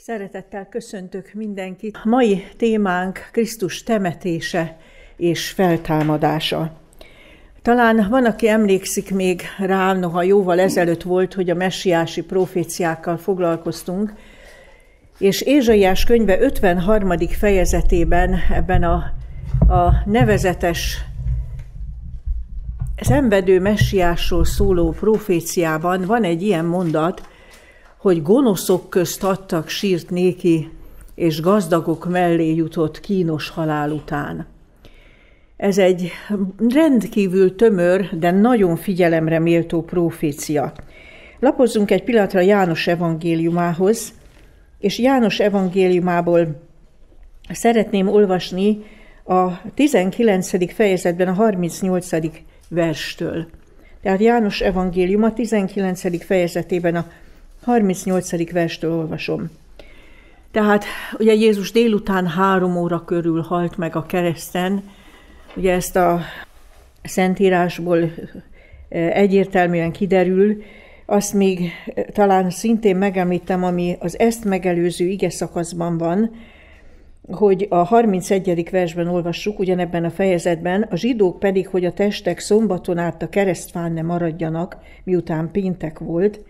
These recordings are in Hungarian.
Szeretettel köszöntök mindenkit. A mai témánk Krisztus temetése és feltámadása. Talán van, aki emlékszik még rá, noha jóval ezelőtt volt, hogy a messiási proféciákkal foglalkoztunk, és Ézsaiás könyve 53. fejezetében ebben a, a nevezetes szenvedő messiásról szóló proféciában van egy ilyen mondat, hogy gonoszok közt adtak sírt néki, és gazdagok mellé jutott kínos halál után. Ez egy rendkívül tömör, de nagyon figyelemre méltó profécia. Lapozzunk egy pillanatra János evangéliumához, és János evangéliumából szeretném olvasni a 19. fejezetben a 38. verstől. Tehát János evangélium a 19. fejezetében a 38. verstől olvasom. Tehát ugye Jézus délután három óra körül halt meg a kereszten, ugye ezt a Szentírásból e, egyértelműen kiderül, azt még e, talán szintén megemlítem, ami az ezt megelőző ige szakaszban van, hogy a 31. versben olvassuk, ugyanebben a fejezetben, a zsidók pedig, hogy a testek szombaton át a keresztfán ne maradjanak, miután péntek volt,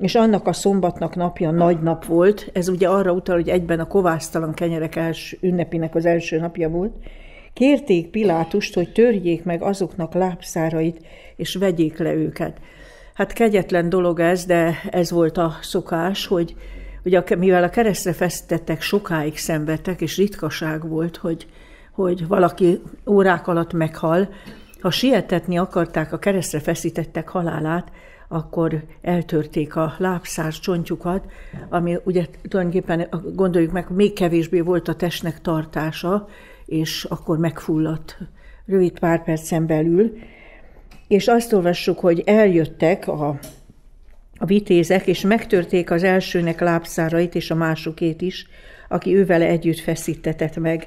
és annak a szombatnak napja nagy nap volt, ez ugye arra utal, hogy egyben a kovásztalan kenyerek els, ünnepének az első napja volt, kérték Pilátust, hogy törjék meg azoknak lábszárait, és vegyék le őket. Hát kegyetlen dolog ez, de ez volt a szokás, hogy ugye a, mivel a keresztre festettek sokáig szenvedtek, és ritkaság volt, hogy, hogy valaki órák alatt meghal, ha sietetni akarták a keresztre feszítettek halálát, akkor eltörték a lábszár csontjukat, ami ugye tulajdonképpen gondoljuk meg, még kevésbé volt a testnek tartása, és akkor megfulladt rövid pár percen belül. És azt olvassuk, hogy eljöttek a, a vitézek, és megtörték az elsőnek lábszárait, és a másokét is, aki ővele együtt feszítetett meg.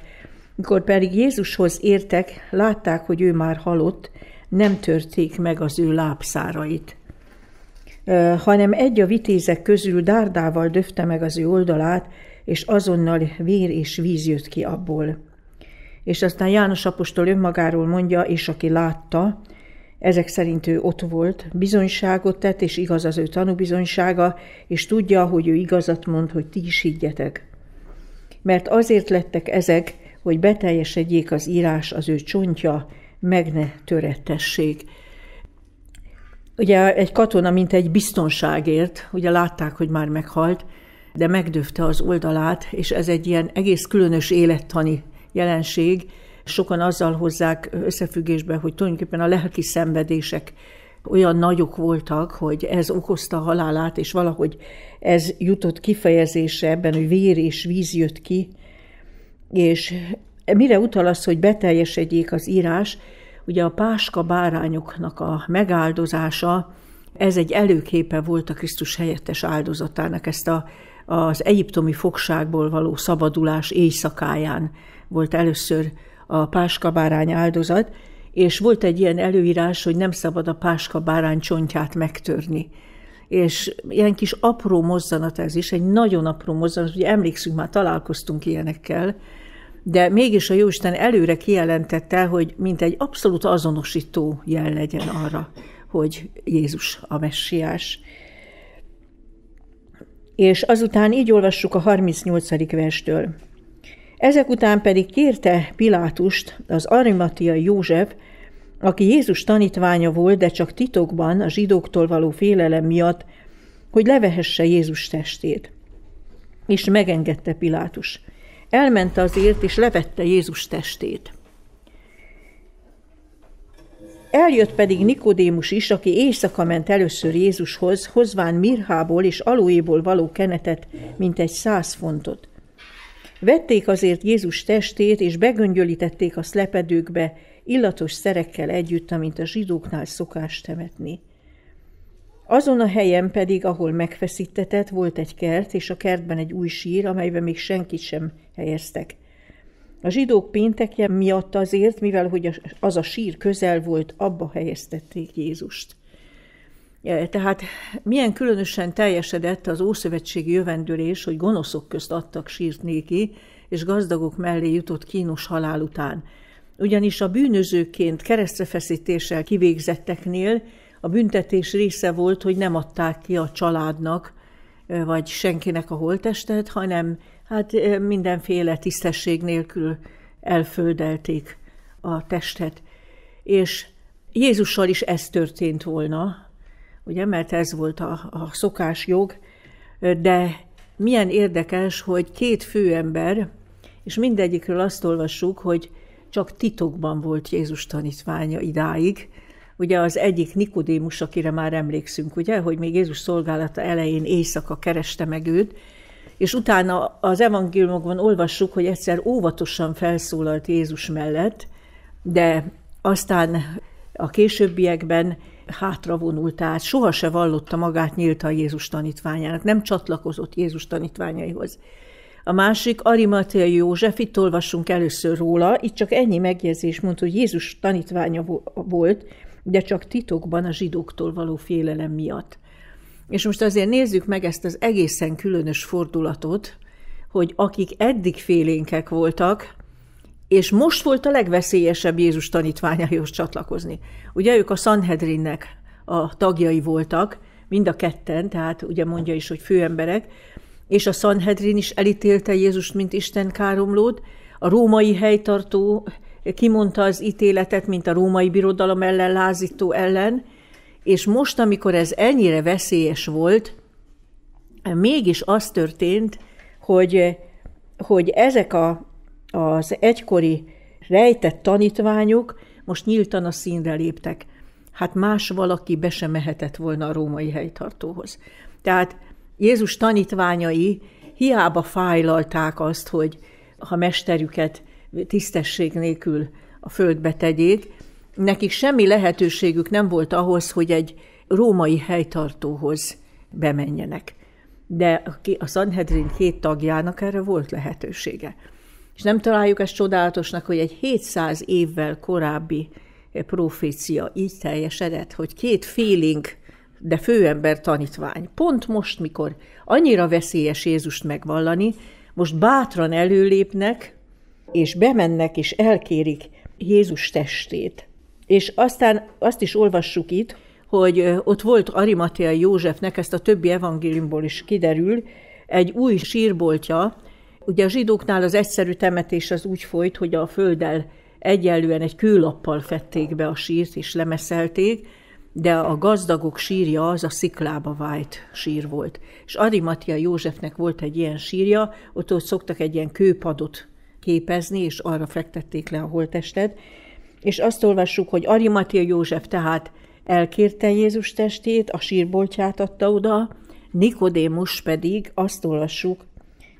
Mikor pedig Jézushoz értek, látták, hogy ő már halott, nem törték meg az ő lábszárait hanem egy a vitézek közül dárdával döfte meg az ő oldalát, és azonnal vér és víz jött ki abból. És aztán János apostol önmagáról mondja, és aki látta, ezek szerint ő ott volt, bizonyságot tett, és igaz az ő tanúbizonysága, és tudja, hogy ő igazat mond, hogy ti is higgyetek. Mert azért lettek ezek, hogy beteljesedjék az írás az ő csontja, meg ne törettessék. Ugye egy katona, mint egy biztonságért, ugye látták, hogy már meghalt, de megdöfte az oldalát, és ez egy ilyen egész különös élettani jelenség. Sokan azzal hozzák összefüggésbe, hogy tulajdonképpen a lelki szenvedések olyan nagyok voltak, hogy ez okozta a halálát, és valahogy ez jutott kifejezése ebben, hogy vér és víz jött ki, és mire utal az, hogy beteljesedjék az írás, Ugye a páska bárányoknak a megáldozása, ez egy előképe volt a Krisztus helyettes áldozatának, ezt a, az egyiptomi fogságból való szabadulás éjszakáján volt először a páska bárány áldozat, és volt egy ilyen előírás, hogy nem szabad a páska bárány csontját megtörni. És ilyen kis apró mozzanat ez is, egy nagyon apró mozzanat, ugye emlékszünk, már találkoztunk ilyenekkel, de mégis a Jóisten előre kijelentette, hogy mint egy abszolút azonosító jel legyen arra, hogy Jézus a messiás. És azután így olvassuk a 38. verstől. Ezek után pedig kérte Pilátust az Arimatia József, aki Jézus tanítványa volt, de csak titokban a zsidóktól való félelem miatt, hogy levehesse Jézus testét. És megengedte Pilátus elment azért, és levette Jézus testét. Eljött pedig Nikodémus is, aki éjszaka ment először Jézushoz, hozván mirhából és alóéból való kenetet, mint egy száz fontot. Vették azért Jézus testét, és begöngyölítették a szlepedőkbe, illatos szerekkel együtt, amint a zsidóknál szokás temetni. Azon a helyen pedig, ahol megfeszítetett, volt egy kert, és a kertben egy új sír, amelyben még senkit sem helyeztek. A zsidók péntekje miatt azért, mivel hogy az a sír közel volt, abba helyeztették Jézust. E, tehát milyen különösen teljesedett az Ószövetségi jövendőlés, hogy gonoszok közt adtak sírt néki, és gazdagok mellé jutott kínos halál után. Ugyanis a bűnözőként keresztrefeszítéssel kivégzetteknél a büntetés része volt, hogy nem adták ki a családnak, vagy senkinek a holttestet, hanem hát mindenféle tisztesség nélkül elföldelték a testet. És Jézussal is ez történt volna, ugye, mert ez volt a, a szokásjog, de milyen érdekes, hogy két főember, és mindegyikről azt olvassuk, hogy csak titokban volt Jézus tanítványa idáig, Ugye az egyik Nikodémus, akire már emlékszünk, ugye, hogy még Jézus szolgálata elején éjszaka kereste meg őt, és utána az evangéliumokban olvassuk, hogy egyszer óvatosan felszólalt Jézus mellett, de aztán a későbbiekben vonult, tehát sohasem vallotta magát nyíltan Jézus tanítványának, nem csatlakozott Jézus tanítványaihoz. A másik, Arimatea József, itt olvassunk először róla, itt csak ennyi megjegyzés mondta, hogy Jézus tanítványa volt, ugye csak titokban a zsidóktól való félelem miatt. És most azért nézzük meg ezt az egészen különös fordulatot, hogy akik eddig félénkek voltak, és most volt a legveszélyesebb Jézus tanítványaihoz csatlakozni. Ugye ők a Sanhedrinnek a tagjai voltak, mind a ketten, tehát ugye mondja is, hogy főemberek, és a Sanhedrin is elítélte Jézust, mint Isten káromlót, a római helytartó kimondta az ítéletet, mint a római birodalom ellen, lázító ellen, és most, amikor ez ennyire veszélyes volt, mégis az történt, hogy, hogy ezek a, az egykori rejtett tanítványok most nyíltan a színre léptek. Hát más valaki be sem mehetett volna a római helytartóhoz. Tehát Jézus tanítványai hiába fájlalták azt, hogy ha mesterüket tisztesség nélkül a földbe tegyék. Nekik semmi lehetőségük nem volt ahhoz, hogy egy római helytartóhoz bemenjenek. De a Sanhedrin hét tagjának erre volt lehetősége. És nem találjuk ezt csodálatosnak, hogy egy 700 évvel korábbi eh, profécia így teljesedett, hogy két félénk, de főember tanítvány. Pont most, mikor annyira veszélyes Jézust megvallani, most bátran előlépnek, és bemennek és elkérik Jézus testét. És aztán azt is olvassuk itt, hogy ott volt Arimatea Józsefnek, ezt a többi evangéliumból is kiderül, egy új sírboltja. Ugye a zsidóknál az egyszerű temetés az úgy folyt, hogy a földdel egyenlően egy kőlappal fették be a sírt és lemeszelték, de a gazdagok sírja az a sziklába vájt sír volt. És Arimatia Józsefnek volt egy ilyen sírja, ott, ott szoktak egy ilyen kőpadot képezni, és arra fektették le a holttestet. És azt olvassuk, hogy Arimatia József tehát elkérte Jézus testét, a sírboltját adta oda, Nikodémus pedig azt olvassuk,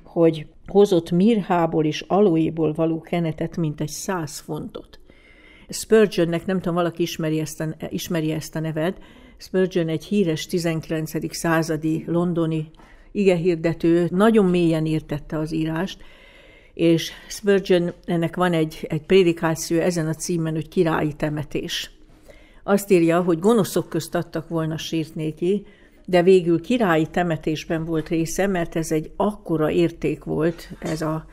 hogy hozott mirhából és aloéból való kenetet, mint egy száz fontot. Spurgeonnek, nem tudom, valaki ismeri ezt a, ismeri ezt a nevet, Spurgeon egy híres 19. századi londoni igehirdető, nagyon mélyen értette az írást, és Spurgeon, ennek van egy, egy prédikáció ezen a címen, hogy királyi temetés. Azt írja, hogy gonoszok közt adtak volna sírt néki, de végül királyi temetésben volt része, mert ez egy akkora érték volt, ez a,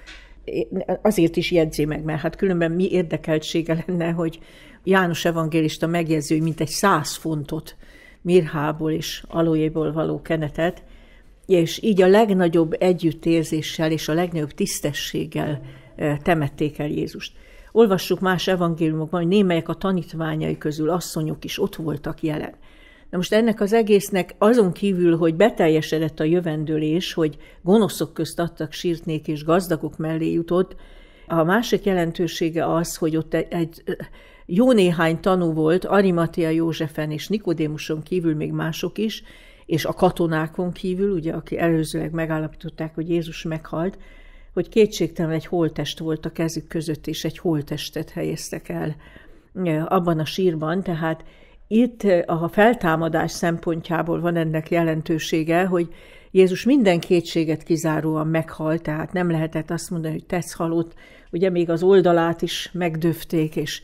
azért is jegyzi meg, mert hát különben mi érdekeltsége lenne, hogy János evangélista megjegyző, hogy mintegy száz fontot mirhából és alójéból való kenetet és így a legnagyobb együttérzéssel és a legnagyobb tisztességgel eh, temették el Jézust. Olvassuk más evangéliumokban, hogy némelyek a tanítványai közül asszonyok is ott voltak jelen. Na most ennek az egésznek azon kívül, hogy beteljesedett a jövendőlés, hogy gonoszok közt adtak sírtnék és gazdagok mellé jutott, a másik jelentősége az, hogy ott egy, egy eh, jó néhány tanú volt, Arimatia Józsefen és Nikodémuson kívül még mások is, és a katonákon kívül, ugye, aki előzőleg megállapították, hogy Jézus meghalt, hogy kétségtelen egy holtest volt a kezük között, és egy holtestet helyeztek el abban a sírban, tehát itt a feltámadás szempontjából van ennek jelentősége, hogy Jézus minden kétséget kizáróan meghalt, tehát nem lehetett azt mondani, hogy tesz halott, ugye még az oldalát is megdöfték, és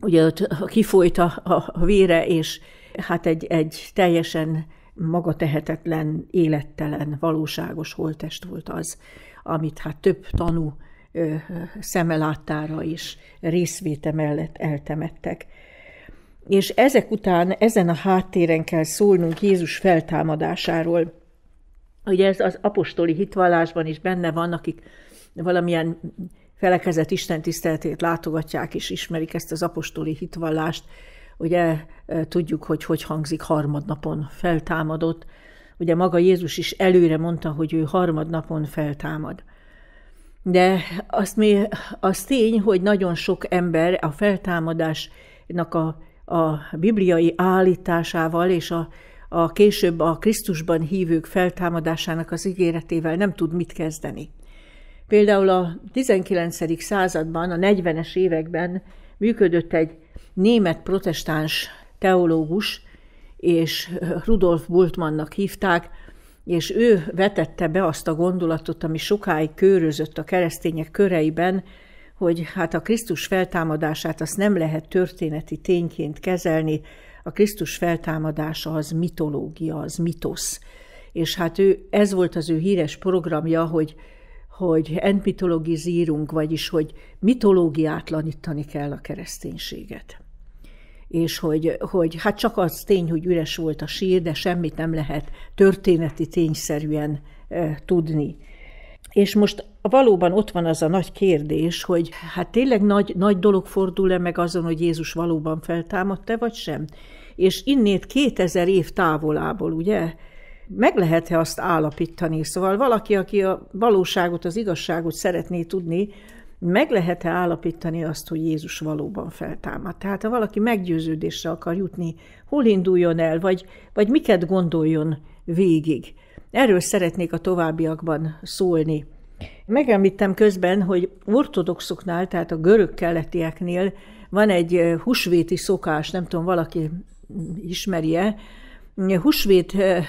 ugye ott kifolyt a, a vére, és hát egy, egy teljesen maga tehetetlen, élettelen, valóságos holtest volt az, amit hát több tanú ö, szeme láttára is részvéte mellett eltemettek. És ezek után ezen a háttéren kell szólnunk Jézus feltámadásáról. Ugye ez az apostoli hitvallásban is benne van, akik valamilyen felekezett Isten tiszteletét látogatják és ismerik ezt az apostoli hitvallást, Ugye tudjuk, hogy hogy hangzik harmadnapon feltámadott. Ugye maga Jézus is előre mondta, hogy ő harmadnapon feltámad. De azt mi, az tény, hogy nagyon sok ember a feltámadásnak a, a bibliai állításával és a, a később a Krisztusban hívők feltámadásának az ígéretével nem tud mit kezdeni. Például a 19. században, a 40-es években működött egy német protestáns teológus, és Rudolf Bultmannnak hívták, és ő vetette be azt a gondolatot, ami sokáig körözött a keresztények köreiben, hogy hát a Krisztus feltámadását azt nem lehet történeti tényként kezelni, a Krisztus feltámadása az mitológia, az mitosz. És hát ő, ez volt az ő híres programja, hogy, hogy entmitologizírunk, vagyis hogy mitológiátlanítani kell a kereszténységet és hogy, hogy hát csak az tény, hogy üres volt a sír, de semmit nem lehet történeti tényszerűen e, tudni. És most valóban ott van az a nagy kérdés, hogy hát tényleg nagy, nagy dolog fordul-e meg azon, hogy Jézus valóban feltámadt-e, vagy sem? És innét 2000 év távolából, ugye, meg lehet-e azt állapítani? Szóval valaki, aki a valóságot, az igazságot szeretné tudni, meg lehet-e állapítani azt, hogy Jézus valóban feltámad? Tehát ha valaki meggyőződésre akar jutni, hol induljon el, vagy, vagy miket gondoljon végig? Erről szeretnék a továbbiakban szólni. Megemlítem közben, hogy ortodoxoknál, tehát a görög-keletieknél van egy husvéti eh, szokás, nem tudom, valaki ismerje. Husvét eh, eh,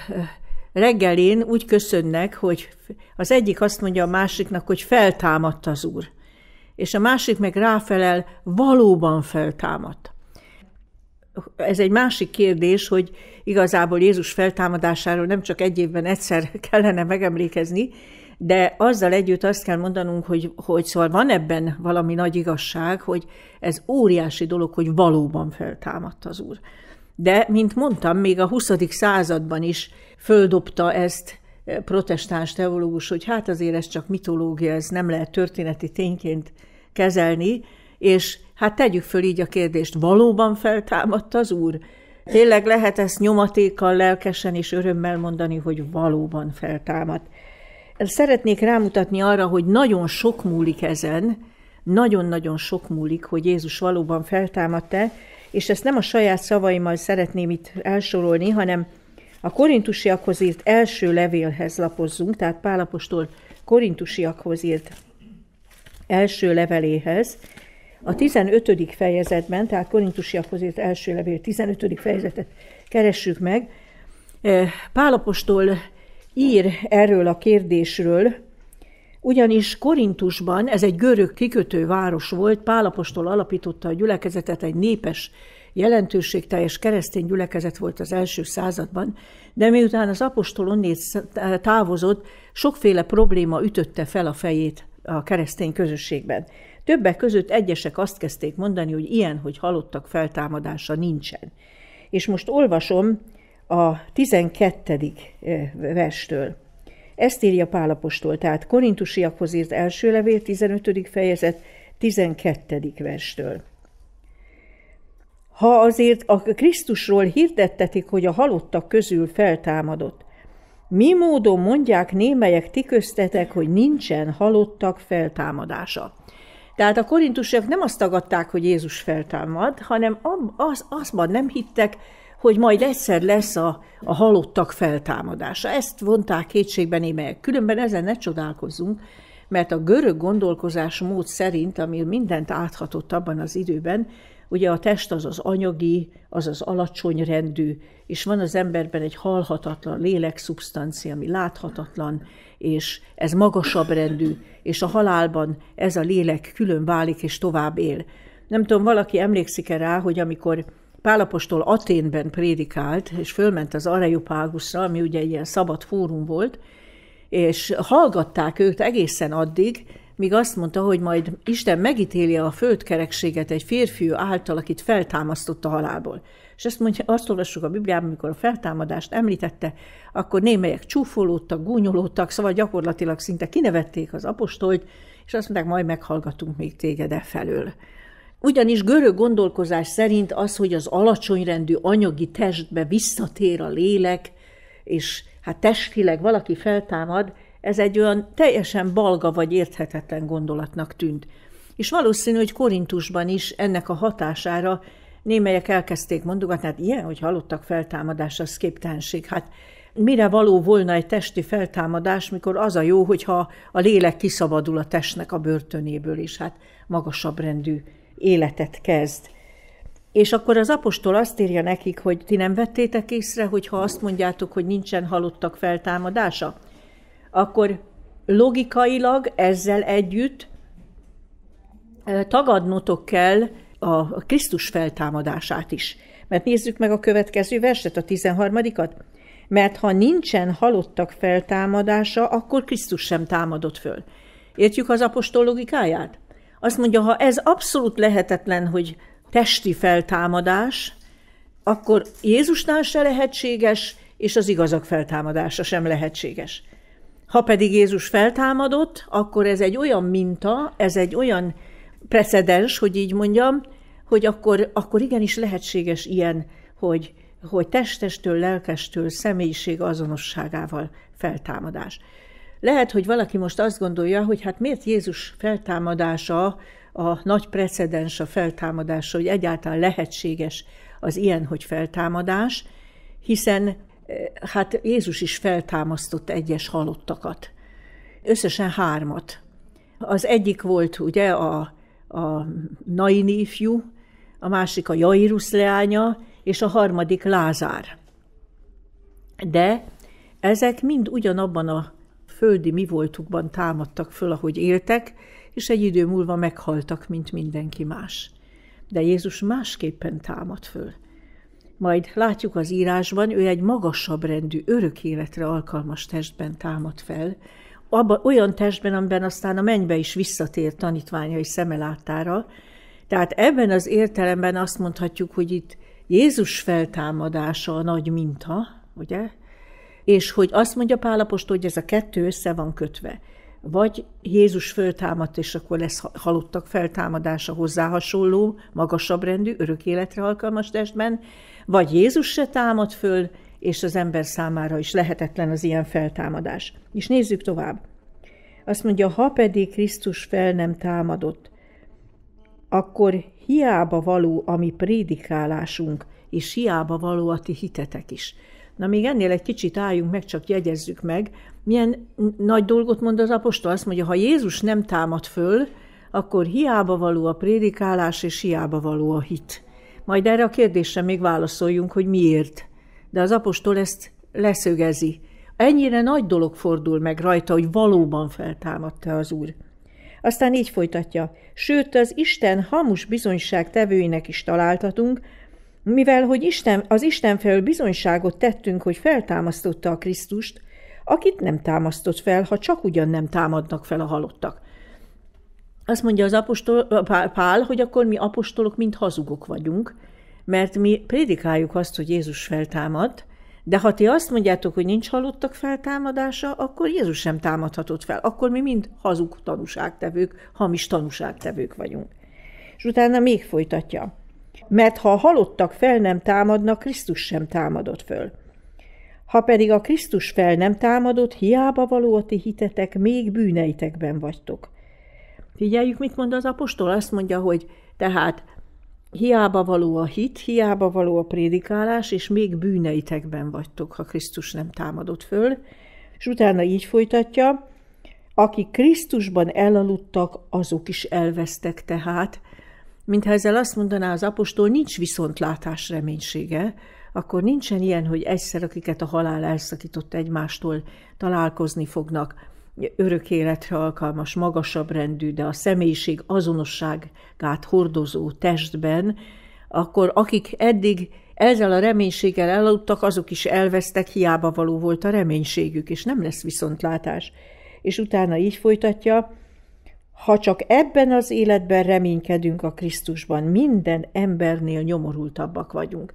reggelén úgy köszönnek, hogy az egyik azt mondja a másiknak, hogy feltámadt az Úr és a másik meg ráfelel, valóban feltámadt. Ez egy másik kérdés, hogy igazából Jézus feltámadásáról nem csak egy évben egyszer kellene megemlékezni, de azzal együtt azt kell mondanunk, hogy, hogy szóval van ebben valami nagy igazság, hogy ez óriási dolog, hogy valóban feltámadt az Úr. De, mint mondtam, még a 20. században is földobta ezt protestáns teológus, hogy hát azért ez csak mitológia, ez nem lehet történeti tényként kezelni, és hát tegyük föl így a kérdést, valóban feltámadt az Úr? Tényleg lehet ezt nyomatékkal, lelkesen és örömmel mondani, hogy valóban feltámadt. Szeretnék rámutatni arra, hogy nagyon sok múlik ezen, nagyon-nagyon sok múlik, hogy Jézus valóban feltámadt-e, és ezt nem a saját szavaimmal szeretném itt elsorolni, hanem a korintusiakhoz írt első levélhez lapozzunk, tehát Pálapostól korintusiakhoz írt első leveléhez, a 15. fejezetben, tehát korintusiakhoz írt első levél 15. fejezetet keressük meg. E, Pálapostól ír erről a kérdésről, ugyanis Korintusban, ez egy görög kikötőváros volt, Pálapostól alapította a gyülekezetet, egy népes jelentőségteljes keresztény gyülekezet volt az első században, de miután az apostol onnét távozott, sokféle probléma ütötte fel a fejét a keresztény közösségben. Többek között egyesek azt kezdték mondani, hogy ilyen, hogy halottak feltámadása nincsen. És most olvasom a 12. verstől. Ezt írja apostol, tehát Korintusiakhoz írt első levél, 15. fejezet, 12. verstől. Ha azért a Krisztusról hirdettetik, hogy a halottak közül feltámadott, mi módon mondják némelyek ti köztetek, hogy nincsen halottak feltámadása? Tehát a korintusok nem azt tagadták, hogy Jézus feltámad, hanem az, azban nem hittek, hogy majd egyszer lesz a, a halottak feltámadása. Ezt vonták kétségben némelyek. Különben ezen ne csodálkozzunk, mert a görög gondolkozás mód szerint, ami mindent áthatott abban az időben, Ugye a test az az anyagi, az az alacsony rendű, és van az emberben egy halhatatlan lélekszubstancia, ami láthatatlan, és ez magasabb rendű, és a halálban ez a lélek külön válik és tovább él. Nem tudom, valaki emlékszik-e rá, hogy amikor Pálapostól Aténben prédikált, és fölment az Arejopágusra, ami ugye ilyen szabad fórum volt, és hallgatták őt egészen addig, míg azt mondta, hogy majd Isten megítéli a földkerekséget egy férfiú által, akit feltámasztott a halálból. És ezt mondja, azt olvassuk a Bibliában, amikor a feltámadást említette, akkor némelyek csúfolódtak, gúnyolódtak, szóval gyakorlatilag szinte kinevették az apostolt, és azt mondták, majd meghallgatunk még téged e felől. Ugyanis görög gondolkozás szerint az, hogy az alacsonyrendű anyagi testbe visszatér a lélek, és hát testileg valaki feltámad, ez egy olyan teljesen balga vagy érthetetlen gondolatnak tűnt. És valószínű, hogy Korintusban is ennek a hatására némelyek elkezdték mondogatni, hát ilyen, hogy halottak feltámadás, az képtelenség. Hát mire való volna egy testi feltámadás, mikor az a jó, hogyha a lélek kiszabadul a testnek a börtönéből, és hát magasabb rendű életet kezd. És akkor az apostol azt írja nekik, hogy ti nem vettétek észre, hogyha azt mondjátok, hogy nincsen halottak feltámadása? akkor logikailag ezzel együtt tagadnotok kell a Krisztus feltámadását is. Mert nézzük meg a következő verset, a 13-at. Mert ha nincsen halottak feltámadása, akkor Krisztus sem támadott föl. Értjük az apostol logikáját? Azt mondja, ha ez abszolút lehetetlen, hogy testi feltámadás, akkor Jézusnál se lehetséges, és az igazak feltámadása sem lehetséges. Ha pedig Jézus feltámadott, akkor ez egy olyan minta, ez egy olyan precedens, hogy így mondjam, hogy akkor, akkor igenis lehetséges ilyen, hogy, hogy testestől, lelkestől, személyiség azonosságával feltámadás. Lehet, hogy valaki most azt gondolja, hogy hát miért Jézus feltámadása a nagy precedens a feltámadása, hogy egyáltalán lehetséges az ilyen, hogy feltámadás, hiszen hát Jézus is feltámasztott egyes halottakat. Összesen hármat. Az egyik volt ugye a, a Naini ifjú, a másik a Jairus leánya, és a harmadik Lázár. De ezek mind ugyanabban a földi mi voltukban támadtak föl, ahogy éltek, és egy idő múlva meghaltak, mint mindenki más. De Jézus másképpen támad föl. Majd látjuk az írásban, ő egy magasabb rendű, örök életre alkalmas testben támad fel, abba, olyan testben, amiben aztán a mennybe is visszatér tanítványai szemelátára. Tehát ebben az értelemben azt mondhatjuk, hogy itt Jézus feltámadása a nagy minta, ugye? És hogy azt mondja Pálapost, hogy ez a kettő össze van kötve vagy Jézus föltámadt, és akkor lesz halottak feltámadása hozzá hasonló, magasabb rendű, örök életre alkalmas testben, vagy Jézus se támad föl, és az ember számára is lehetetlen az ilyen feltámadás. És nézzük tovább. Azt mondja, ha pedig Krisztus fel nem támadott, akkor hiába való a mi prédikálásunk, és hiába való a ti hitetek is. Na még ennél egy kicsit álljunk meg, csak jegyezzük meg, milyen nagy dolgot mond az apostol. Azt mondja, ha Jézus nem támad föl, akkor hiába való a prédikálás, és hiába való a hit. Majd erre a kérdésre még válaszoljunk, hogy miért. De az apostol ezt leszögezi. Ennyire nagy dolog fordul meg rajta, hogy valóban feltámadta az Úr. Aztán így folytatja. Sőt, az Isten hamus bizonyság tevőinek is találtatunk, mivel hogy Isten, az Isten felől bizonyságot tettünk, hogy feltámasztotta a Krisztust, akit nem támasztott fel, ha csak ugyan nem támadnak fel a halottak. Azt mondja az apostol, Pál, hogy akkor mi apostolok mind hazugok vagyunk, mert mi prédikáljuk azt, hogy Jézus feltámadt, de ha ti azt mondjátok, hogy nincs halottak feltámadása, akkor Jézus sem támadhatott fel. Akkor mi mind hazug tanúságtevők, hamis tanúságtevők vagyunk. És utána még folytatja. Mert ha a halottak fel nem támadnak, Krisztus sem támadott föl. Ha pedig a Krisztus fel nem támadott, hiába való a ti hitetek, még bűneitekben vagytok. Figyeljük, mit mond az apostol. Azt mondja, hogy tehát hiába való a hit, hiába való a prédikálás, és még bűneitekben vagytok, ha Krisztus nem támadott föl. És utána így folytatja, aki Krisztusban elaludtak, azok is elvesztek tehát. Mintha ezzel azt mondaná az apostol, nincs viszontlátás reménysége, akkor nincsen ilyen, hogy egyszer, akiket a halál elszakított egymástól, találkozni fognak, örök életre alkalmas, magasabb rendű, de a személyiség azonosságát hordozó testben, akkor akik eddig ezzel a reménységgel elaludtak, azok is elvesztek, hiába való volt a reménységük, és nem lesz viszontlátás. És utána így folytatja, ha csak ebben az életben reménykedünk a Krisztusban, minden embernél nyomorultabbak vagyunk.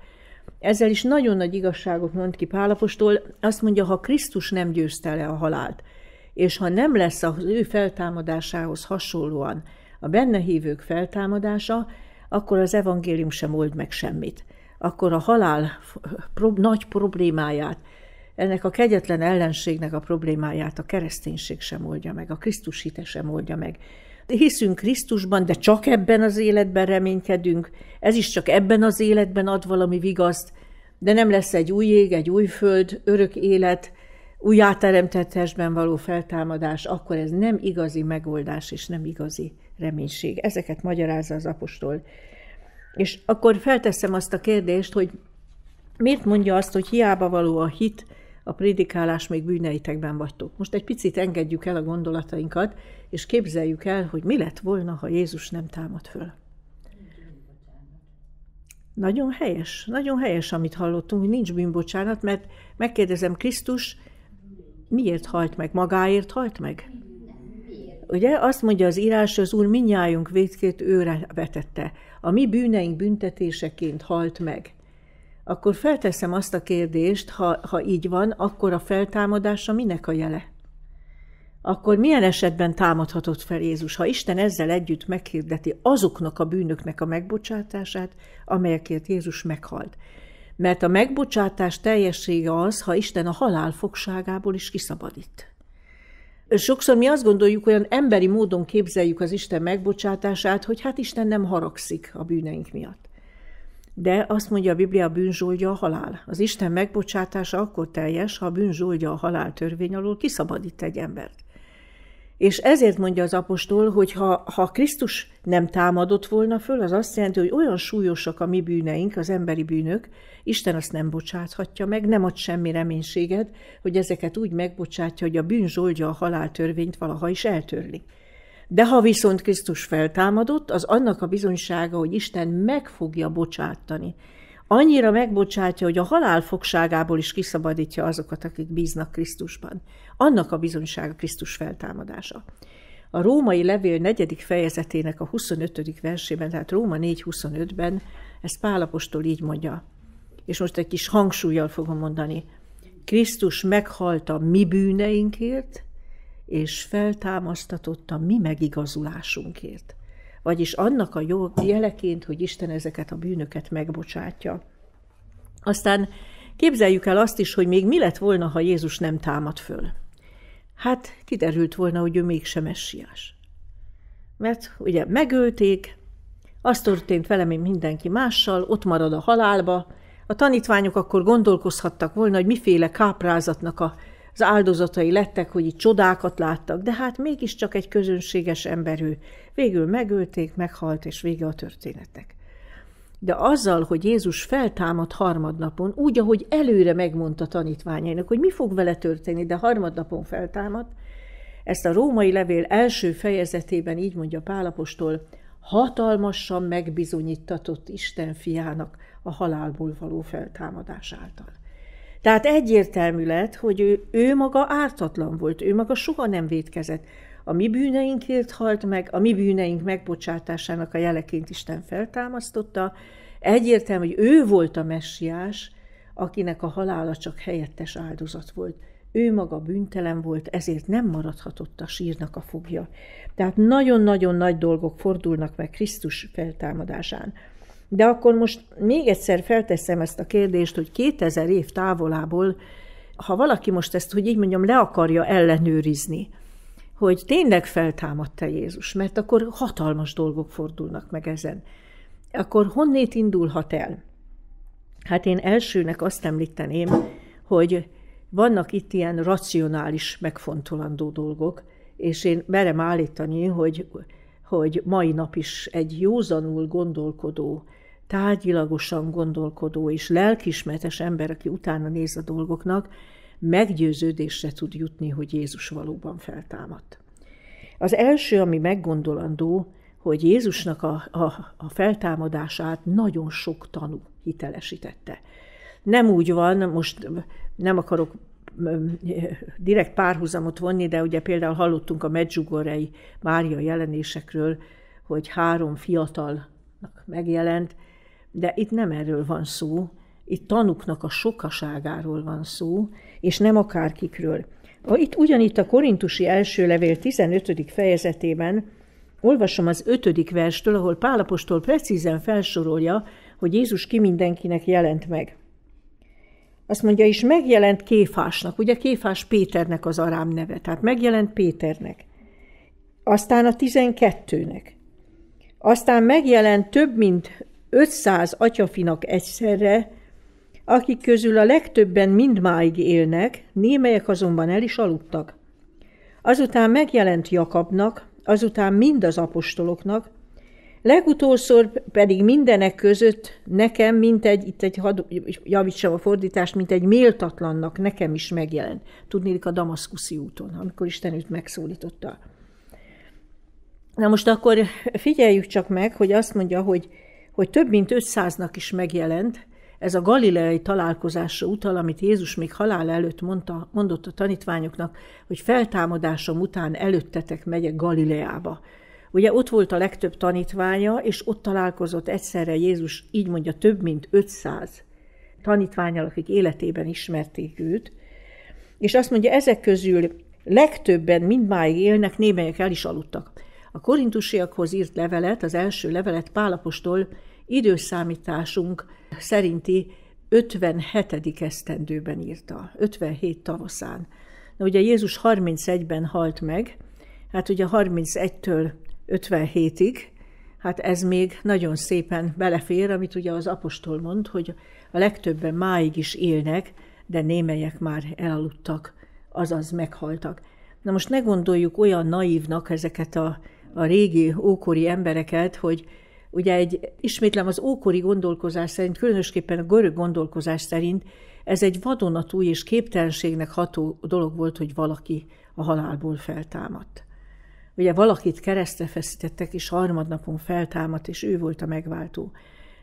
Ezzel is nagyon nagy igazságot mond ki Pálapostól, azt mondja, ha Krisztus nem győzte le a halált, és ha nem lesz az ő feltámadásához hasonlóan a benne hívők feltámadása, akkor az evangélium sem old meg semmit. Akkor a halál prob- nagy problémáját, ennek a kegyetlen ellenségnek a problémáját a kereszténység sem oldja meg, a Krisztus hite sem oldja meg hiszünk Krisztusban, de csak ebben az életben reménykedünk, ez is csak ebben az életben ad valami vigaszt, de nem lesz egy új ég, egy új föld, örök élet, újjáteremtett testben való feltámadás, akkor ez nem igazi megoldás és nem igazi reménység. Ezeket magyarázza az apostol. És akkor felteszem azt a kérdést, hogy miért mondja azt, hogy hiába való a hit, a prédikálás még bűneitekben vagytok. Most egy picit engedjük el a gondolatainkat, és képzeljük el, hogy mi lett volna, ha Jézus nem támad föl. Nagyon helyes, nagyon helyes, amit hallottunk, hogy nincs bűnbocsánat, mert megkérdezem, Krisztus miért halt meg? Magáért halt meg? Ugye azt mondja az írás, az Úr minnyájunk védkét őre vetette. A mi bűneink büntetéseként halt meg akkor felteszem azt a kérdést, ha, ha így van, akkor a feltámadása minek a jele? Akkor milyen esetben támadhatott fel Jézus, ha Isten ezzel együtt meghirdeti azoknak a bűnöknek a megbocsátását, amelyekért Jézus meghalt? Mert a megbocsátás teljessége az, ha Isten a halál fogságából is kiszabadít. Sokszor mi azt gondoljuk, olyan emberi módon képzeljük az Isten megbocsátását, hogy hát Isten nem haragszik a bűneink miatt. De azt mondja a Biblia, a bűnzsoldja a halál. Az Isten megbocsátása akkor teljes, ha a bűnzsoldja a halál törvény alól kiszabadít egy embert. És ezért mondja az apostol, hogy ha, ha Krisztus nem támadott volna föl, az azt jelenti, hogy olyan súlyosak a mi bűneink, az emberi bűnök, Isten azt nem bocsáthatja meg, nem ad semmi reménységet, hogy ezeket úgy megbocsátja, hogy a bűn zsoldja a haláltörvényt valaha is eltörli. De ha viszont Krisztus feltámadott, az annak a bizonysága, hogy Isten meg fogja bocsátani. Annyira megbocsátja, hogy a halál fogságából is kiszabadítja azokat, akik bíznak Krisztusban. Annak a bizonysága Krisztus feltámadása. A római levél negyedik fejezetének a 25. versében, tehát Róma 4.25-ben, ezt Pálapostól így mondja, és most egy kis hangsúlyjal fogom mondani. Krisztus meghalt a mi bűneinkért, és feltámasztatott a mi megigazulásunkért. Vagyis annak a jó jeleként, hogy Isten ezeket a bűnöket megbocsátja. Aztán képzeljük el azt is, hogy még mi lett volna, ha Jézus nem támad föl. Hát kiderült volna, hogy ő mégsem messiás. Mert ugye megölték, Azt történt vele, mint mindenki mással, ott marad a halálba, a tanítványok akkor gondolkozhattak volna, hogy miféle káprázatnak a az áldozatai lettek, hogy itt csodákat láttak, de hát mégiscsak egy közönséges emberű. Végül megölték, meghalt, és vége a történetnek. De azzal, hogy Jézus feltámad harmadnapon, úgy, ahogy előre megmondta tanítványainak, hogy mi fog vele történni, de harmadnapon feltámad, ezt a római levél első fejezetében így mondja Pálapostól, hatalmasan megbizonyítatott Isten fiának a halálból való feltámadás által. Tehát egyértelmű lett, hogy ő, ő maga ártatlan volt, ő maga soha nem védkezett. A mi bűneinkért halt meg, a mi bűneink megbocsátásának a jeleként Isten feltámasztotta. Egyértelmű, hogy ő volt a messiás, akinek a halála csak helyettes áldozat volt. Ő maga bűntelen volt, ezért nem maradhatott a sírnak a fogja. Tehát nagyon-nagyon nagy dolgok fordulnak meg Krisztus feltámadásán. De akkor most még egyszer felteszem ezt a kérdést, hogy 2000 év távolából, ha valaki most ezt, hogy így mondjam, le akarja ellenőrizni, hogy tényleg feltámadta Jézus, mert akkor hatalmas dolgok fordulnak meg ezen. Akkor honnét indulhat el? Hát én elsőnek azt említeném, hogy vannak itt ilyen racionális, megfontolandó dolgok, és én merem állítani, hogy, hogy mai nap is egy józanul gondolkodó, tárgyilagosan gondolkodó és lelkismertes ember, aki utána néz a dolgoknak, meggyőződésre tud jutni, hogy Jézus valóban feltámadt. Az első, ami meggondolandó, hogy Jézusnak a, a, a feltámadását nagyon sok tanú hitelesítette. Nem úgy van, most nem akarok direkt párhuzamot vonni, de ugye például hallottunk a Medjugorjei Mária jelenésekről, hogy három fiatalnak megjelent, de itt nem erről van szó, itt tanuknak a sokaságáról van szó, és nem akárkikről. Itt ugyanitt a korintusi első levél 15. fejezetében olvasom az 5. verstől, ahol Pálapostól precízen felsorolja, hogy Jézus ki mindenkinek jelent meg. Azt mondja, és megjelent Kéfásnak, ugye Kéfás Péternek az arám neve, tehát megjelent Péternek. Aztán a 12-nek. Aztán megjelent több mint 500 atyafinak egyszerre, akik közül a legtöbben mindmáig élnek, némelyek azonban el is aludtak. Azután megjelent Jakabnak, azután mind az apostoloknak, legutolszor pedig mindenek között nekem, mint egy, itt egy, had, javítsam a fordítást, mint egy méltatlannak nekem is megjelent. Tudnélik a Damaszkuszi úton, amikor Isten őt megszólította. Na most akkor figyeljük csak meg, hogy azt mondja, hogy hogy több mint 500-nak is megjelent, ez a galileai találkozásra utal, amit Jézus még halál előtt mondta, mondott a tanítványoknak, hogy feltámadásom után előttetek megyek Galileába. Ugye ott volt a legtöbb tanítványa, és ott találkozott egyszerre Jézus, így mondja, több mint 500 tanítványal, akik életében ismerték őt. És azt mondja, ezek közül legtöbben mindmáig élnek, némelyek el is aludtak. A korintusiakhoz írt levelet, az első levelet Pálapostól időszámításunk szerinti 57. esztendőben írta, 57 tavaszán. Na ugye Jézus 31-ben halt meg, hát ugye 31-től 57-ig, hát ez még nagyon szépen belefér, amit ugye az apostol mond, hogy a legtöbben máig is élnek, de némelyek már elaludtak, azaz meghaltak. Na most ne gondoljuk olyan naívnak ezeket a a régi ókori embereket, hogy ugye egy, ismétlem az ókori gondolkozás szerint, különösképpen a görög gondolkozás szerint, ez egy vadonatúj és képtelenségnek ható dolog volt, hogy valaki a halálból feltámadt. Ugye valakit keresztre feszítettek, és harmadnapon feltámadt, és ő volt a megváltó.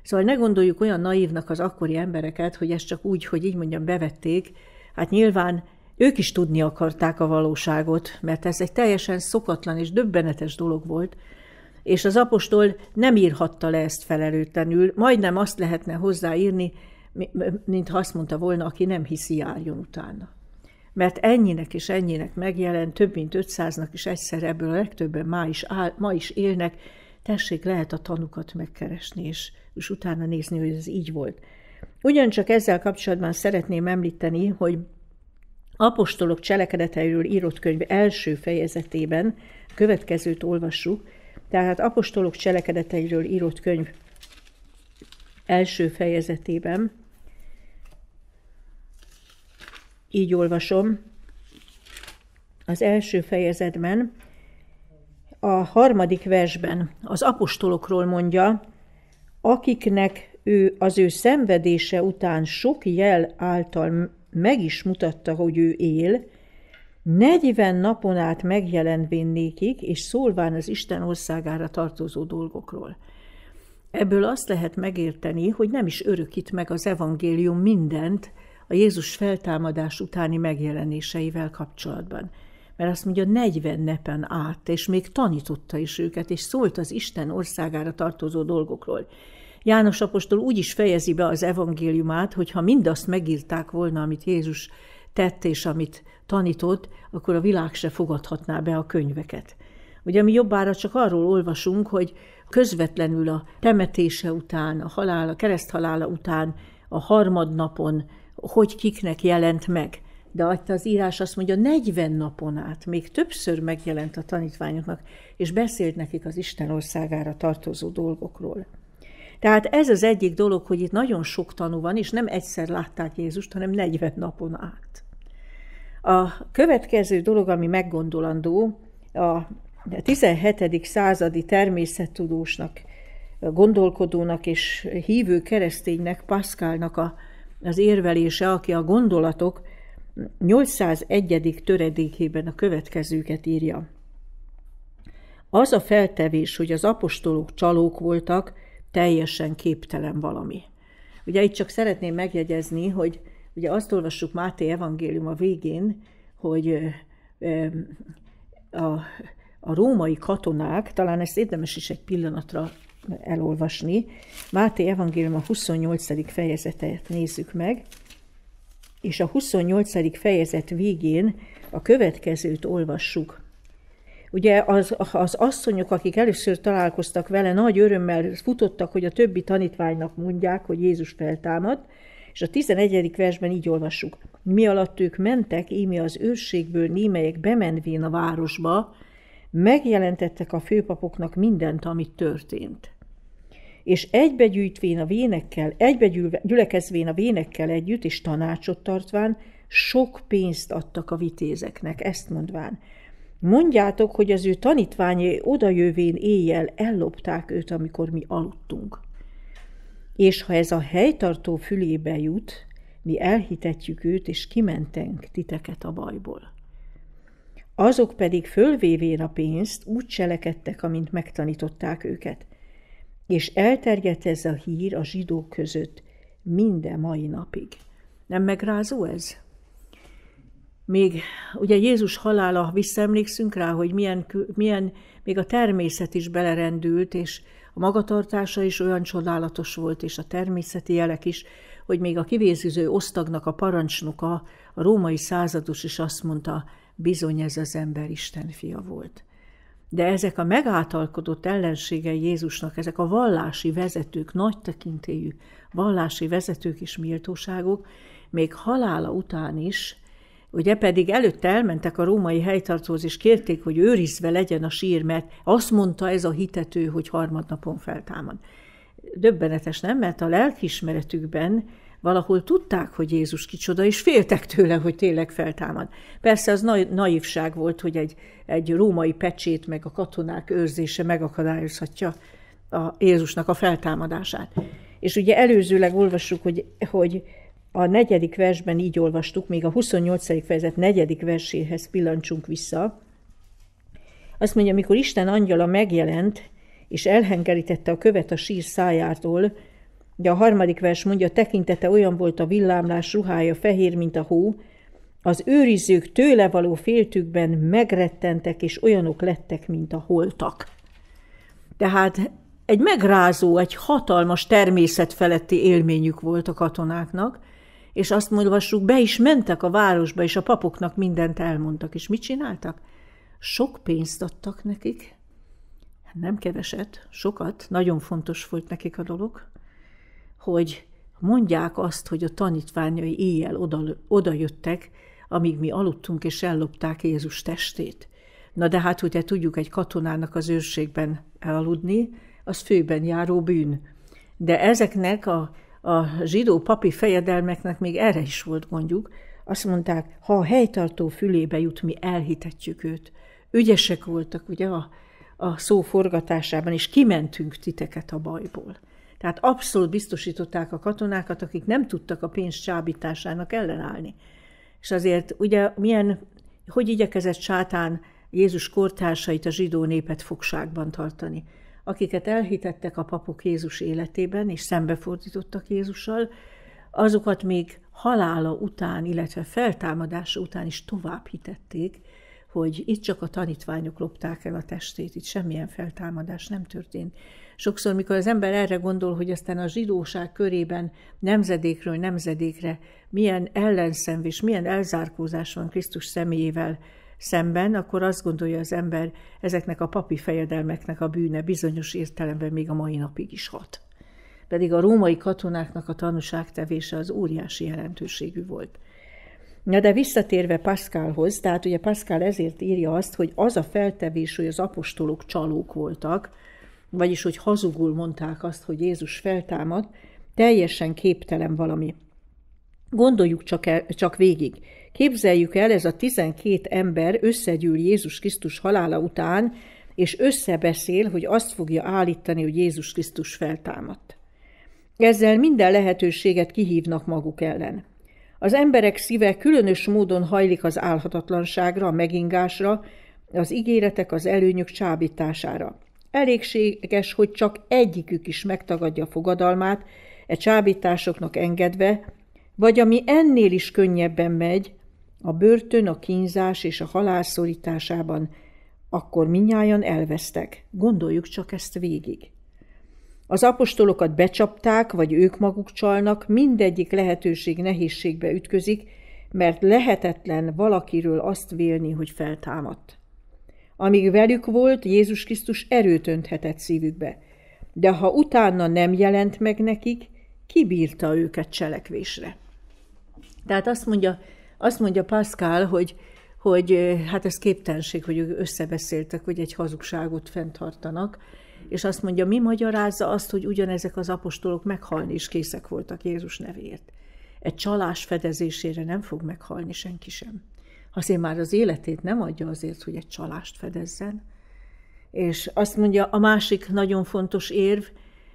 Szóval ne gondoljuk olyan naívnak az akkori embereket, hogy ezt csak úgy, hogy így mondjam, bevették. Hát nyilván ők is tudni akarták a valóságot, mert ez egy teljesen szokatlan és döbbenetes dolog volt, és az apostol nem írhatta le ezt felelőtlenül, majdnem azt lehetne hozzáírni, mintha azt mondta volna, aki nem hiszi, járjon utána. Mert ennyinek és ennyinek megjelent, több mint 500-nak is egyszer ebből a legtöbben ma is, áll, ma is élnek, tessék, lehet a tanukat megkeresni, és, és utána nézni, hogy ez így volt. Ugyancsak ezzel kapcsolatban szeretném említeni, hogy apostolok cselekedeteiről írott könyv első fejezetében következőt olvassuk, tehát apostolok cselekedeteiről írott könyv első fejezetében, így olvasom, az első fejezetben, a harmadik versben az apostolokról mondja, akiknek ő az ő szenvedése után sok jel által meg is mutatta, hogy ő él, negyven napon át megjelenvén nékik, és szólván az Isten országára tartozó dolgokról. Ebből azt lehet megérteni, hogy nem is örökít meg az evangélium mindent a Jézus feltámadás utáni megjelenéseivel kapcsolatban. Mert azt mondja, 40 nepen át, és még tanította is őket, és szólt az Isten országára tartozó dolgokról. János apostol úgy is fejezi be az evangéliumát, hogy ha mindazt megírták volna, amit Jézus tett és amit tanított, akkor a világ se fogadhatná be a könyveket. Ugye mi jobbára csak arról olvasunk, hogy közvetlenül a temetése után, a halála, a kereszthalála után, a harmadnapon, hogy kiknek jelent meg. De az írás azt mondja, 40 napon át még többször megjelent a tanítványoknak, és beszélt nekik az Isten országára tartozó dolgokról. Tehát ez az egyik dolog, hogy itt nagyon sok tanú van, és nem egyszer látták Jézust, hanem 40 napon át. A következő dolog, ami meggondolandó, a 17. századi természettudósnak, gondolkodónak és hívő kereszténynek, Pascalnak a, az érvelése, aki a gondolatok 801. töredékében a következőket írja. Az a feltevés, hogy az apostolok csalók voltak, teljesen képtelen valami. Ugye itt csak szeretném megjegyezni, hogy ugye azt olvassuk Máté evangélium a végén, hogy a, a római katonák, talán ezt érdemes is egy pillanatra elolvasni, Máté evangélium a 28. fejezetet nézzük meg, és a 28. fejezet végén a következőt olvassuk. Ugye az, az asszonyok, akik először találkoztak vele, nagy örömmel futottak, hogy a többi tanítványnak mondják, hogy Jézus feltámad, és a 11. versben így olvassuk. Mi alatt ők mentek, ími az őrségből némelyek bemenvén a városba, megjelentettek a főpapoknak mindent, amit történt. És egybegyűjtvén a vénekkel, egybegyülekezvén a vénekkel együtt, és tanácsot tartván, sok pénzt adtak a vitézeknek, ezt mondván – Mondjátok, hogy az ő tanítványai odajövén éjjel ellopták őt, amikor mi aludtunk. És ha ez a helytartó fülébe jut, mi elhitetjük őt, és kimentenk titeket a bajból. Azok pedig fölvévén a pénzt úgy cselekedtek, amint megtanították őket. És elterjedt ez a hír a zsidók között minden mai napig. Nem megrázó ez? még ugye Jézus halála, visszaemlékszünk rá, hogy milyen, milyen még a természet is belerendült, és a magatartása is olyan csodálatos volt, és a természeti jelek is, hogy még a kivéziző osztagnak a parancsnoka, a római százados is azt mondta, bizony ez az ember Isten fia volt. De ezek a megáltalkodott ellenségei Jézusnak, ezek a vallási vezetők, nagy tekintélyű vallási vezetők és méltóságok, még halála után is Ugye pedig előtte elmentek a római helytartóhoz, és kérték, hogy őrizve legyen a sír, mert azt mondta ez a hitető, hogy harmadnapon feltámad. Döbbenetes, nem? Mert a lelkismeretükben valahol tudták, hogy Jézus kicsoda, és féltek tőle, hogy tényleg feltámad. Persze az na- naivság volt, hogy egy, egy római pecsét, meg a katonák őrzése megakadályozhatja a Jézusnak a feltámadását. És ugye előzőleg olvassuk, hogy, hogy a negyedik versben így olvastuk, még a 28. fejezet negyedik verséhez pillancsunk vissza. Azt mondja, amikor Isten angyala megjelent, és elhengerítette a követ a sír szájától, de a harmadik vers mondja, tekintete olyan volt a villámlás ruhája fehér, mint a hó, az őrizők tőle való féltükben megrettentek, és olyanok lettek, mint a holtak. Tehát egy megrázó, egy hatalmas természetfeletti élményük volt a katonáknak, és azt mondvassuk, be is mentek a városba, és a papoknak mindent elmondtak. És mit csináltak? Sok pénzt adtak nekik, nem keveset, sokat, nagyon fontos volt nekik a dolog, hogy mondják azt, hogy a tanítványai éjjel oda, oda jöttek, amíg mi aludtunk, és ellopták Jézus testét. Na de hát, hogyha tudjuk egy katonának az őrségben elaludni, az főben járó bűn. De ezeknek a a zsidó papi fejedelmeknek még erre is volt gondjuk, azt mondták, ha a helytartó fülébe jut, mi elhitetjük őt. Ügyesek voltak ugye a, a szó forgatásában, és kimentünk titeket a bajból. Tehát abszolút biztosították a katonákat, akik nem tudtak a pénz csábításának ellenállni. És azért ugye milyen, hogy igyekezett sátán Jézus kortársait, a zsidó népet fogságban tartani akiket elhitettek a papok Jézus életében, és szembefordítottak Jézussal, azokat még halála után, illetve feltámadása után is tovább hitették, hogy itt csak a tanítványok lopták el a testét, itt semmilyen feltámadás nem történt. Sokszor, mikor az ember erre gondol, hogy aztán a zsidóság körében nemzedékről nemzedékre milyen ellenszenv és milyen elzárkózás van Krisztus személyével szemben, akkor azt gondolja az ember, ezeknek a papi fejedelmeknek a bűne bizonyos értelemben még a mai napig is hat. Pedig a római katonáknak a tanúságtevése az óriási jelentőségű volt. Na de visszatérve Pascalhoz, tehát ugye Pascal ezért írja azt, hogy az a feltevés, hogy az apostolok csalók voltak, vagyis hogy hazugul mondták azt, hogy Jézus feltámad, teljesen képtelen valami. Gondoljuk csak, el, csak végig. Képzeljük el, ez a 12 ember összegyűl Jézus Krisztus halála után, és összebeszél, hogy azt fogja állítani, hogy Jézus Krisztus feltámadt. Ezzel minden lehetőséget kihívnak maguk ellen. Az emberek szíve különös módon hajlik az álhatatlanságra, a megingásra, az ígéretek, az előnyök csábítására. Elégséges, hogy csak egyikük is megtagadja a fogadalmát, e csábításoknak engedve, vagy ami ennél is könnyebben megy, a börtön, a kínzás és a halál szorításában, akkor minnyáján elvesztek. Gondoljuk csak ezt végig. Az apostolokat becsapták, vagy ők maguk csalnak, mindegyik lehetőség nehézségbe ütközik, mert lehetetlen valakiről azt vélni, hogy feltámadt. Amíg velük volt, Jézus Krisztus erőt önthetett szívükbe, de ha utána nem jelent meg nekik, kibírta őket cselekvésre. Tehát azt mondja, azt mondja Pascal, hogy, hogy hát ez képtelenség, hogy ők összebeszéltek, hogy egy hazugságot fenntartanak, és azt mondja, mi magyarázza azt, hogy ugyanezek az apostolok meghalni is készek voltak Jézus nevéért. Egy csalás fedezésére nem fog meghalni senki sem. Azért már az életét nem adja azért, hogy egy csalást fedezzen. És azt mondja, a másik nagyon fontos érv,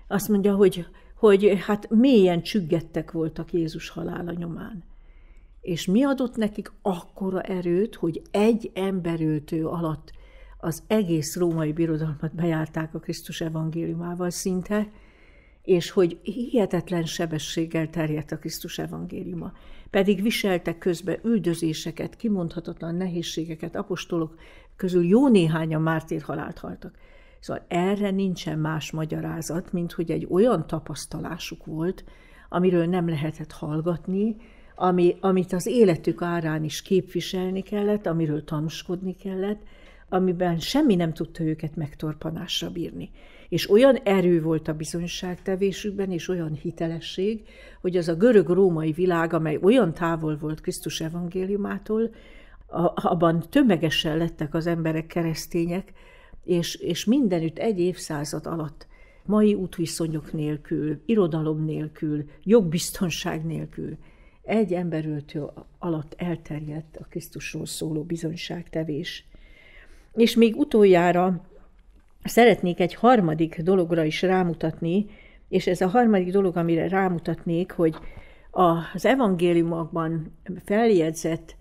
azt mondja, hogy, hogy hát mélyen csüggettek voltak Jézus halála nyomán. És mi adott nekik akkora erőt, hogy egy emberültő alatt az egész római birodalmat bejárták a Krisztus evangéliumával szinte, és hogy hihetetlen sebességgel terjedt a Krisztus evangéliuma. Pedig viseltek közben üldözéseket, kimondhatatlan nehézségeket, apostolok közül jó néhányan mártér halált haltak. Szóval erre nincsen más magyarázat, mint hogy egy olyan tapasztalásuk volt, amiről nem lehetett hallgatni, ami, amit az életük árán is képviselni kellett, amiről tanúskodni kellett, amiben semmi nem tudta őket megtorpanásra bírni. És olyan erő volt a bizonyságtevésükben, és olyan hitelesség, hogy az a görög-római világ, amely olyan távol volt Krisztus evangéliumától, abban tömegesen lettek az emberek keresztények, és, és mindenütt egy évszázad alatt, mai útviszonyok nélkül, irodalom nélkül, jogbiztonság nélkül – egy emberültő alatt elterjedt a Krisztusról szóló bizonyságtevés. És még utoljára szeretnék egy harmadik dologra is rámutatni, és ez a harmadik dolog, amire rámutatnék, hogy az evangéliumokban feljegyzett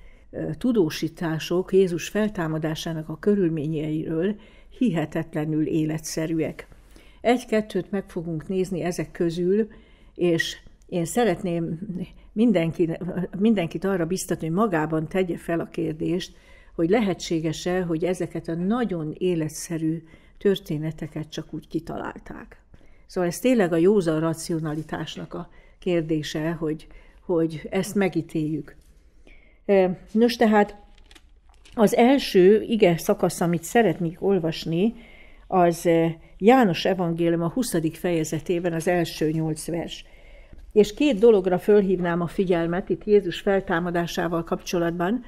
tudósítások Jézus feltámadásának a körülményeiről hihetetlenül életszerűek. Egy-kettőt meg fogunk nézni ezek közül, és én szeretném mindenki, mindenkit arra biztatni, hogy magában tegye fel a kérdést, hogy lehetséges-e, hogy ezeket a nagyon életszerű történeteket csak úgy kitalálták. Szóval ez tényleg a józan racionalitásnak a kérdése, hogy, hogy ezt megítéljük. Nos, tehát az első ige szakasz, amit szeretnék olvasni, az János Evangélium a 20. fejezetében az első nyolc vers. És két dologra fölhívnám a figyelmet itt Jézus feltámadásával kapcsolatban.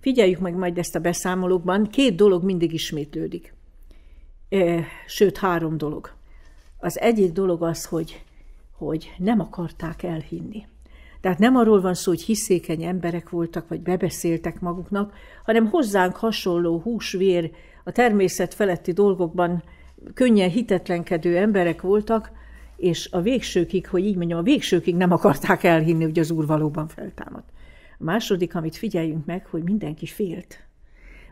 Figyeljük meg majd ezt a beszámolókban. Két dolog mindig ismétlődik. Sőt, három dolog. Az egyik dolog az, hogy, hogy nem akarták elhinni. Tehát nem arról van szó, hogy hiszékeny emberek voltak, vagy bebeszéltek maguknak, hanem hozzánk hasonló húsvér, a természet feletti dolgokban könnyen hitetlenkedő emberek voltak, és a végsőkig, hogy így mondjam, a végsőkig nem akarták elhinni, hogy az úr valóban feltámadt. A második, amit figyeljünk meg, hogy mindenki félt.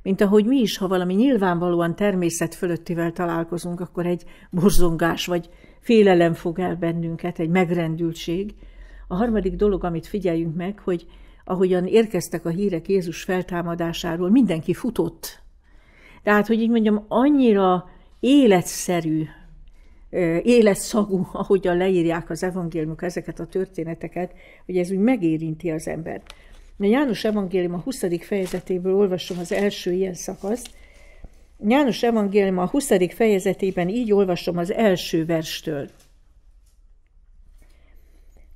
Mint ahogy mi is, ha valami nyilvánvalóan természet fölöttivel találkozunk, akkor egy borzongás vagy félelem fog el bennünket, egy megrendültség. A harmadik dolog, amit figyeljünk meg, hogy ahogyan érkeztek a hírek Jézus feltámadásáról, mindenki futott. Tehát, hogy így mondjam, annyira életszerű éles szagú, ahogyan leírják az evangéliumok ezeket a történeteket, hogy ez úgy megérinti az embert. A János evangélium a 20. fejezetéből olvasom az első ilyen szakaszt. János evangélium a 20. fejezetében így olvasom az első verstől.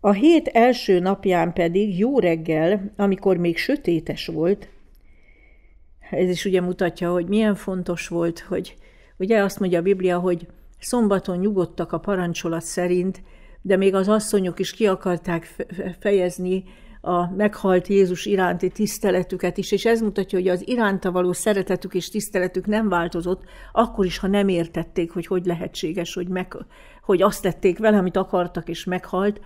A hét első napján pedig jó reggel, amikor még sötétes volt, ez is ugye mutatja, hogy milyen fontos volt, hogy ugye azt mondja a Biblia, hogy Szombaton nyugodtak a parancsolat szerint, de még az asszonyok is ki akarták fejezni a meghalt Jézus iránti tiszteletüket is, és ez mutatja, hogy az iránta való szeretetük és tiszteletük nem változott, akkor is, ha nem értették, hogy hogy lehetséges, hogy, meg, hogy azt tették vele, amit akartak, és meghalt,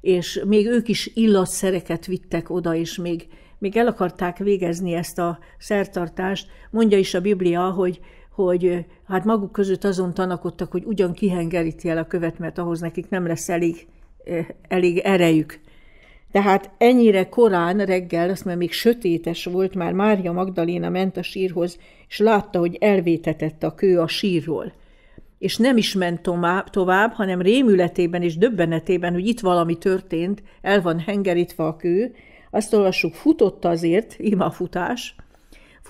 és még ők is illatszereket vittek oda, és még, még el akarták végezni ezt a szertartást. Mondja is a Biblia, hogy hogy hát maguk között azon tanakodtak, hogy ugyan kihengeríti el a követ, mert ahhoz nekik nem lesz elég, elég erejük. Tehát ennyire korán reggel, azt már még sötétes volt, már Mária Magdaléna ment a sírhoz, és látta, hogy elvétetett a kő a sírról. És nem is ment tovább, tovább, hanem rémületében és döbbenetében, hogy itt valami történt, el van hengerítve a kő. Azt olvassuk, futott azért, ima futás,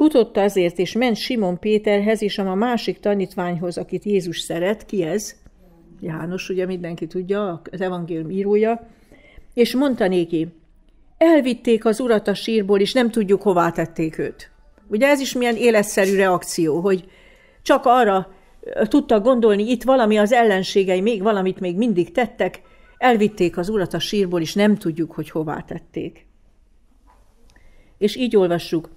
Futott azért, és ment Simon Péterhez, és a másik tanítványhoz, akit Jézus szeret, ki ez? János, ugye mindenki tudja, az evangélium írója, és mondta néki, elvitték az urat a sírból, és nem tudjuk, hová tették őt. Ugye ez is milyen életszerű reakció, hogy csak arra tudtak gondolni, itt valami az ellenségei még valamit még mindig tettek, elvitték az urat a sírból, és nem tudjuk, hogy hová tették. És így olvassuk,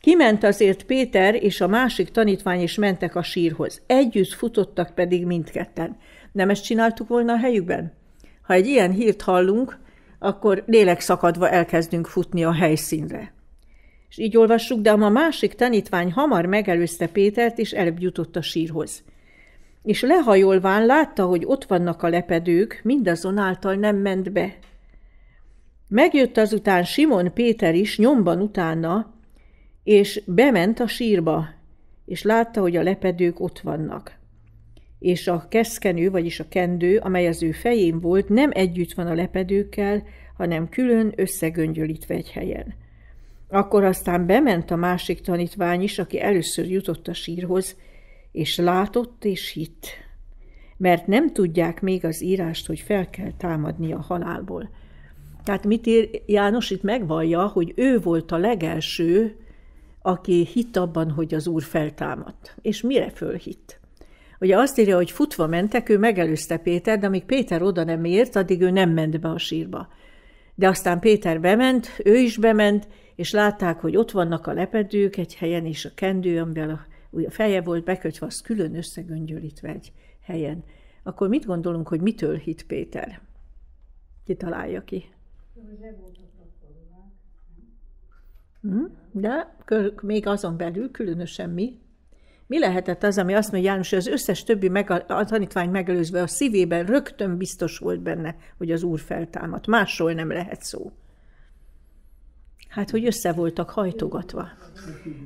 Kiment azért Péter, és a másik tanítvány is mentek a sírhoz. Együtt futottak pedig mindketten. Nem ezt csináltuk volna a helyükben? Ha egy ilyen hírt hallunk, akkor lélekszakadva elkezdünk futni a helyszínre. És így olvassuk, de a másik tanítvány hamar megelőzte Pétert, és előbb jutott a sírhoz. És lehajolván látta, hogy ott vannak a lepedők, mindazonáltal nem ment be. Megjött azután Simon Péter is nyomban utána, és bement a sírba, és látta, hogy a lepedők ott vannak. És a keszkenő, vagyis a kendő, amely az ő fején volt, nem együtt van a lepedőkkel, hanem külön összegöngyölítve egy helyen. Akkor aztán bement a másik tanítvány is, aki először jutott a sírhoz, és látott és hitt. Mert nem tudják még az írást, hogy fel kell támadni a halálból. Tehát mit ír János itt megvallja, hogy ő volt a legelső, aki hitt abban, hogy az úr feltámadt. És mire fölhitt? Ugye azt írja, hogy futva mentek, ő megelőzte Péter, de amíg Péter oda nem ért, addig ő nem ment be a sírba. De aztán Péter bement, ő is bement, és látták, hogy ott vannak a lepedők egy helyen, és a kendő, amivel a, feje volt bekötve, az külön összegöngyölítve egy helyen. Akkor mit gondolunk, hogy mitől hit Péter? Ki találja ki? Hm? De még azon belül, különösen mi, mi lehetett az, ami azt mondja János, hogy az összes többi meg, a tanítvány megelőzve a szívében rögtön biztos volt benne, hogy az Úr feltámadt. Másról nem lehet szó. Hát, hogy össze voltak hajtogatva.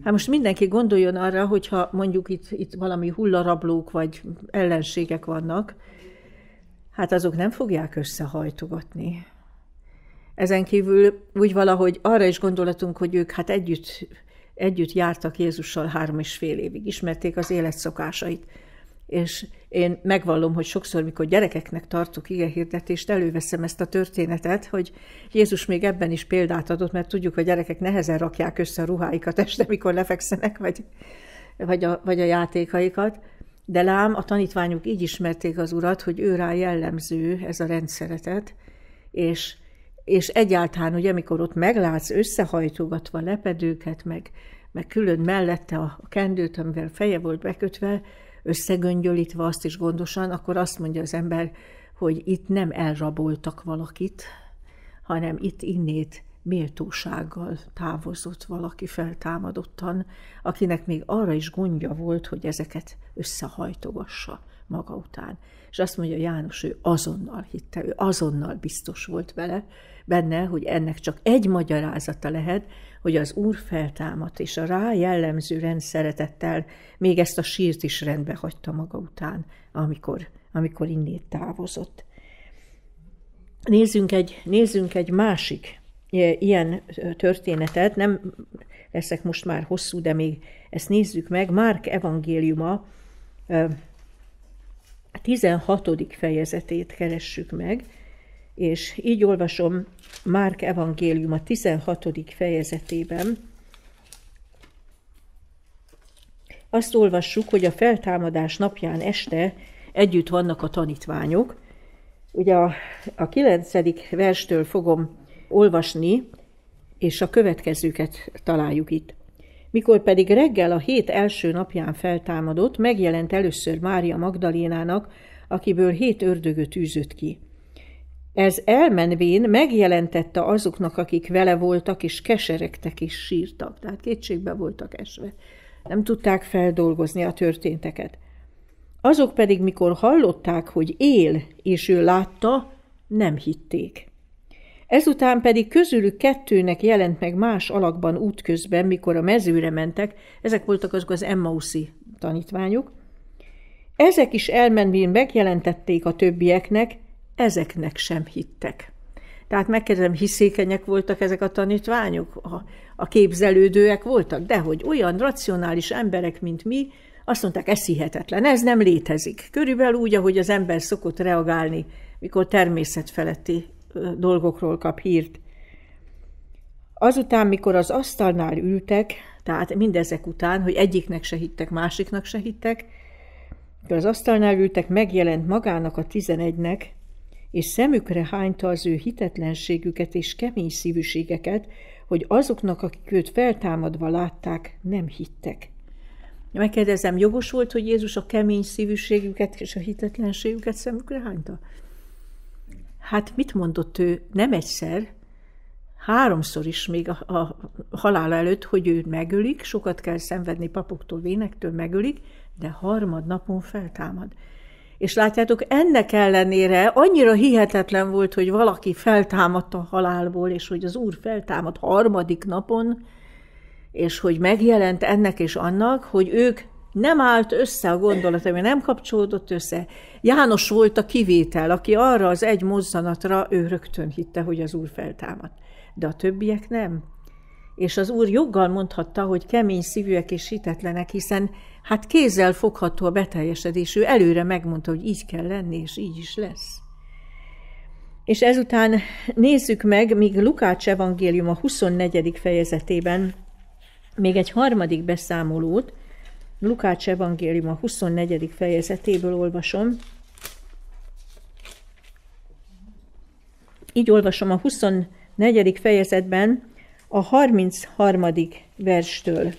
Hát most mindenki gondoljon arra, hogyha mondjuk itt, itt valami hullarablók vagy ellenségek vannak, hát azok nem fogják összehajtogatni. Ezen kívül úgy valahogy arra is gondolatunk, hogy ők hát együtt, együtt jártak Jézussal három és fél évig, ismerték az életszokásait. És én megvallom, hogy sokszor, mikor gyerekeknek tartok hirdetést előveszem ezt a történetet, hogy Jézus még ebben is példát adott, mert tudjuk, hogy gyerekek nehezen rakják össze a ruháikat este, mikor lefekszenek, vagy, vagy, a, vagy a játékaikat. De lám, a tanítványok így ismerték az urat, hogy ő rá jellemző ez a rendszeretet, és és egyáltalán, hogy amikor ott meglátsz összehajtogatva lepedőket, meg, meg külön mellette a kendőt, amivel feje volt bekötve, összegöngyölítve azt is gondosan, akkor azt mondja az ember, hogy itt nem elraboltak valakit, hanem itt innét méltósággal távozott valaki feltámadottan, akinek még arra is gondja volt, hogy ezeket összehajtogassa maga után. És azt mondja János, ő azonnal hitte, ő azonnal biztos volt vele, benne, hogy ennek csak egy magyarázata lehet, hogy az Úr feltámadt, és a rá jellemző szeretettel még ezt a sírt is rendbe hagyta maga után, amikor, amikor innét távozott. Nézzünk egy, nézzünk egy másik e, ilyen e, történetet, nem leszek most már hosszú, de még ezt nézzük meg. Márk evangéliuma 16. E, fejezetét keressük meg, és így olvasom Márk a 16. fejezetében. Azt olvassuk, hogy a feltámadás napján este együtt vannak a tanítványok. Ugye a, a 9. verstől fogom olvasni, és a következőket találjuk itt. Mikor pedig reggel a hét első napján feltámadott, megjelent először Mária Magdalénának, akiből hét ördögöt űzött ki – ez elmenvén megjelentette azoknak, akik vele voltak, és keseregtek és sírtak. Tehát kétségbe voltak esve. Nem tudták feldolgozni a történteket. Azok pedig, mikor hallották, hogy él, és ő látta, nem hitték. Ezután pedig közülük kettőnek jelent meg más alakban útközben, mikor a mezőre mentek, ezek voltak azok az Emmauszi tanítványok. Ezek is elmenvén megjelentették a többieknek, ezeknek sem hittek. Tehát megkérdezem, hiszékenyek voltak ezek a tanítványok, a, a képzelődőek voltak, de hogy olyan racionális emberek, mint mi, azt mondták, ez hihetetlen, ez nem létezik. Körülbelül úgy, ahogy az ember szokott reagálni, mikor természetfeletti dolgokról kap hírt. Azután, mikor az asztalnál ültek, tehát mindezek után, hogy egyiknek se hittek, másiknak se hittek, mikor az asztalnál ültek, megjelent magának a tizenegynek, és szemükre hányta az ő hitetlenségüket és kemény szívűségeket, hogy azoknak, akik őt feltámadva látták, nem hittek. Megkérdezem, jogos volt, hogy Jézus a kemény szívűségüket és a hitetlenségüket szemükre hányta? Hát mit mondott ő nem egyszer, háromszor is még a, a halála előtt, hogy ő megölik, sokat kell szenvedni papoktól, vénektől megölik, de harmadnapon feltámad. És látjátok, ennek ellenére annyira hihetetlen volt, hogy valaki feltámadt a halálból, és hogy az Úr feltámadt harmadik napon, és hogy megjelent ennek és annak, hogy ők nem állt össze a gondolat, ami nem kapcsolódott össze. János volt a kivétel, aki arra az egy mozzanatra ő rögtön hitte, hogy az Úr feltámadt. De a többiek nem és az úr joggal mondhatta, hogy kemény szívűek és hitetlenek, hiszen hát kézzel fogható a beteljesedés, ő előre megmondta, hogy így kell lenni, és így is lesz. És ezután nézzük meg, míg Lukács evangélium a 24. fejezetében még egy harmadik beszámolót, Lukács evangélium a 24. fejezetéből olvasom. Így olvasom a 24. fejezetben, a 33. verstől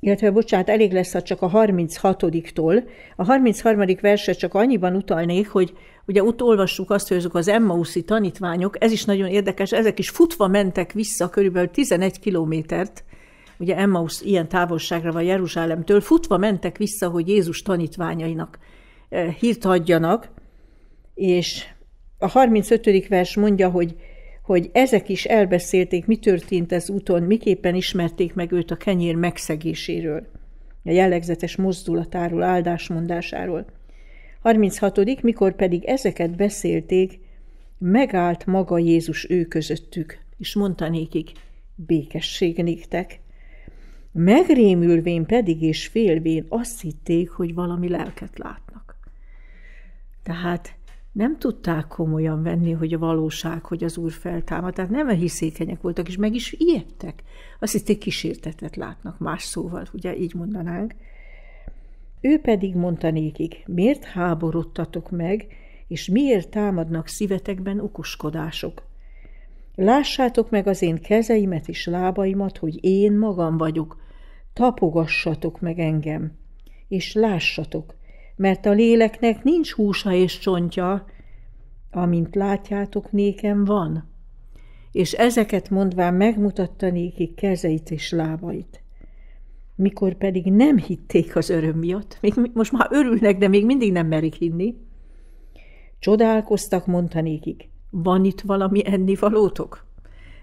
illetve bocsánat, elég lesz, ha csak a 36-tól. A 33. verse csak annyiban utalnék, hogy ugye ott olvassuk azt, hogy azok az Emmauszi tanítványok, ez is nagyon érdekes, ezek is futva mentek vissza körülbelül 11 kilométert, ugye Emmaus ilyen távolságra van Jeruzsálemtől, futva mentek vissza, hogy Jézus tanítványainak eh, hírt adjanak, és a 35. vers mondja, hogy hogy ezek is elbeszélték, mi történt ez úton, miképpen ismerték meg őt a kenyér megszegéséről, a jellegzetes mozdulatáról, áldásmondásáról. 36. mikor pedig ezeket beszélték, megállt maga Jézus ő közöttük, és mondta nékik, békesség néktek. Megrémülvén pedig és félvén azt hitték, hogy valami lelket látnak. Tehát nem tudták komolyan venni, hogy a valóság, hogy az úr feltámad. Tehát nem a hiszékenyek voltak, és meg is ijedtek. Azt hitték, kísértetet látnak, más szóval, ugye így mondanánk. Ő pedig mondta nékik, miért háborodtatok meg, és miért támadnak szívetekben okoskodások? Lássátok meg az én kezeimet és lábaimat, hogy én magam vagyok. Tapogassatok meg engem, és lássatok, mert a léleknek nincs húsa és csontja, amint látjátok, nékem van. És ezeket mondván megmutatta nékik kezeit és lábait. Mikor pedig nem hitték az öröm miatt, még most már örülnek, de még mindig nem merik hinni, csodálkoztak, mondta nékik, van itt valami ennivalótok?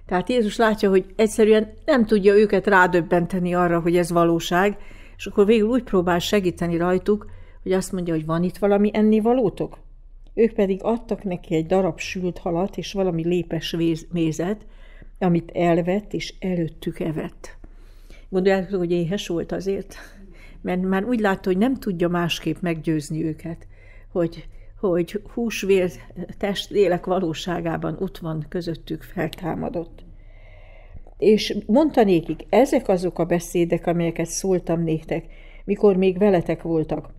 Tehát Jézus látja, hogy egyszerűen nem tudja őket rádöbbenteni arra, hogy ez valóság, és akkor végül úgy próbál segíteni rajtuk, hogy azt mondja, hogy van itt valami ennivalótok? Ők pedig adtak neki egy darab sült halat és valami lépes mézet, amit elvett és előttük evett. Gondoljátok, hogy éhes volt azért, mert már úgy látta, hogy nem tudja másképp meggyőzni őket, hogy, hogy húsvér test lélek valóságában ott van közöttük feltámadott. És mondta nékik, ezek azok a beszédek, amelyeket szóltam néktek, mikor még veletek voltak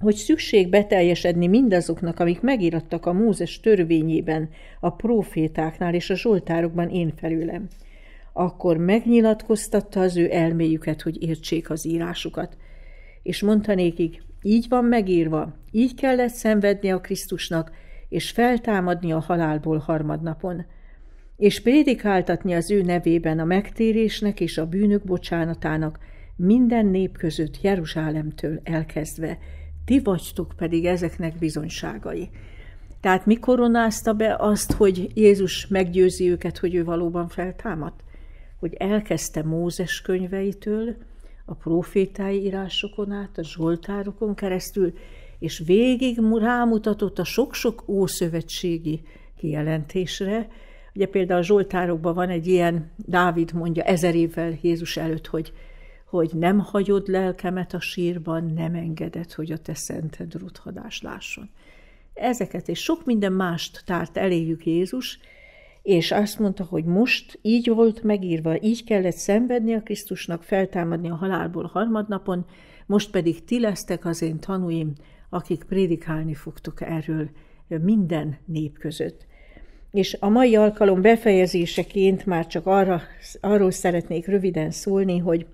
hogy szükség beteljesedni mindazoknak, amik megírattak a Mózes törvényében, a profétáknál és a zsoltárokban én felülem, Akkor megnyilatkoztatta az ő elméjüket, hogy értsék az írásukat. És mondta nékik, így van megírva, így kellett szenvedni a Krisztusnak, és feltámadni a halálból harmadnapon, és prédikáltatni az ő nevében a megtérésnek és a bűnök bocsánatának minden nép között Jeruzsálemtől elkezdve, ti vagytok pedig ezeknek bizonyságai. Tehát mi koronázta be azt, hogy Jézus meggyőzi őket, hogy ő valóban feltámadt? Hogy elkezdte Mózes könyveitől, a profétái írásokon át, a zsoltárokon keresztül, és végig rámutatott a sok-sok ószövetségi kijelentésre. Ugye például a zsoltárokban van egy ilyen, Dávid mondja ezer évvel Jézus előtt, hogy hogy nem hagyod lelkemet a sírban, nem engeded, hogy a te szented ruthadás lásson. Ezeket és sok minden mást tárt eléjük Jézus, és azt mondta, hogy most így volt megírva, így kellett szenvedni a Krisztusnak, feltámadni a halálból harmadnapon, most pedig ti lesztek az én tanúim, akik prédikálni fogtok erről minden nép között. És a mai alkalom befejezéseként már csak arra, arról szeretnék röviden szólni, hogy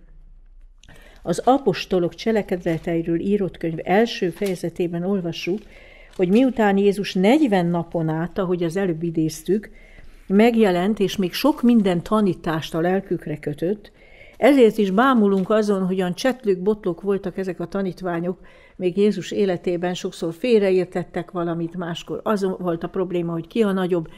az apostolok cselekedeteiről írott könyv első fejezetében olvassuk, hogy miután Jézus 40 napon át, ahogy az előbb idéztük, megjelent, és még sok minden tanítást a lelkükre kötött, ezért is bámulunk azon, hogyan csetlők, botlók voltak ezek a tanítványok, még Jézus életében sokszor félreértettek valamit, máskor Az volt a probléma, hogy ki a nagyobb,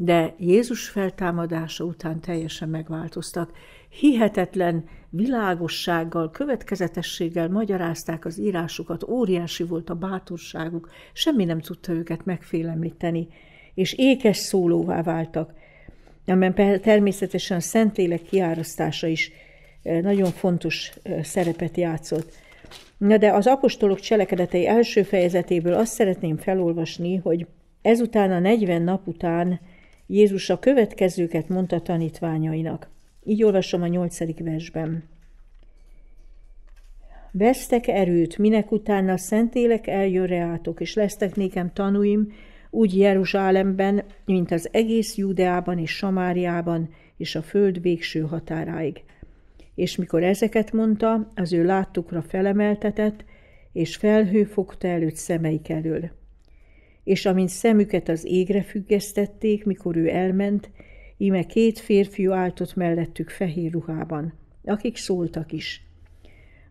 de Jézus feltámadása után teljesen megváltoztak. Hihetetlen világossággal, következetességgel magyarázták az írásukat, óriási volt a bátorságuk, semmi nem tudta őket megfélemlíteni, és ékes szólóvá váltak. Amiben természetesen a Szentlélek kiárasztása is eh, nagyon fontos eh, szerepet játszott. Na de az apostolok cselekedetei első fejezetéből azt szeretném felolvasni, hogy ezután a 40 nap után Jézus a következőket mondta tanítványainak. Így olvasom a nyolcadik versben. Vesztek erőt, minek utána a szentélek eljön reátok, és lesztek nékem tanúim, úgy Jeruzsálemben, mint az egész Júdeában és Samáriában, és a föld végső határáig. És mikor ezeket mondta, az ő láttukra felemeltetett, és felhő fogta előtt szemeik elől és amint szemüket az égre függesztették, mikor ő elment, íme két férfiú álltott mellettük fehér ruhában, akik szóltak is.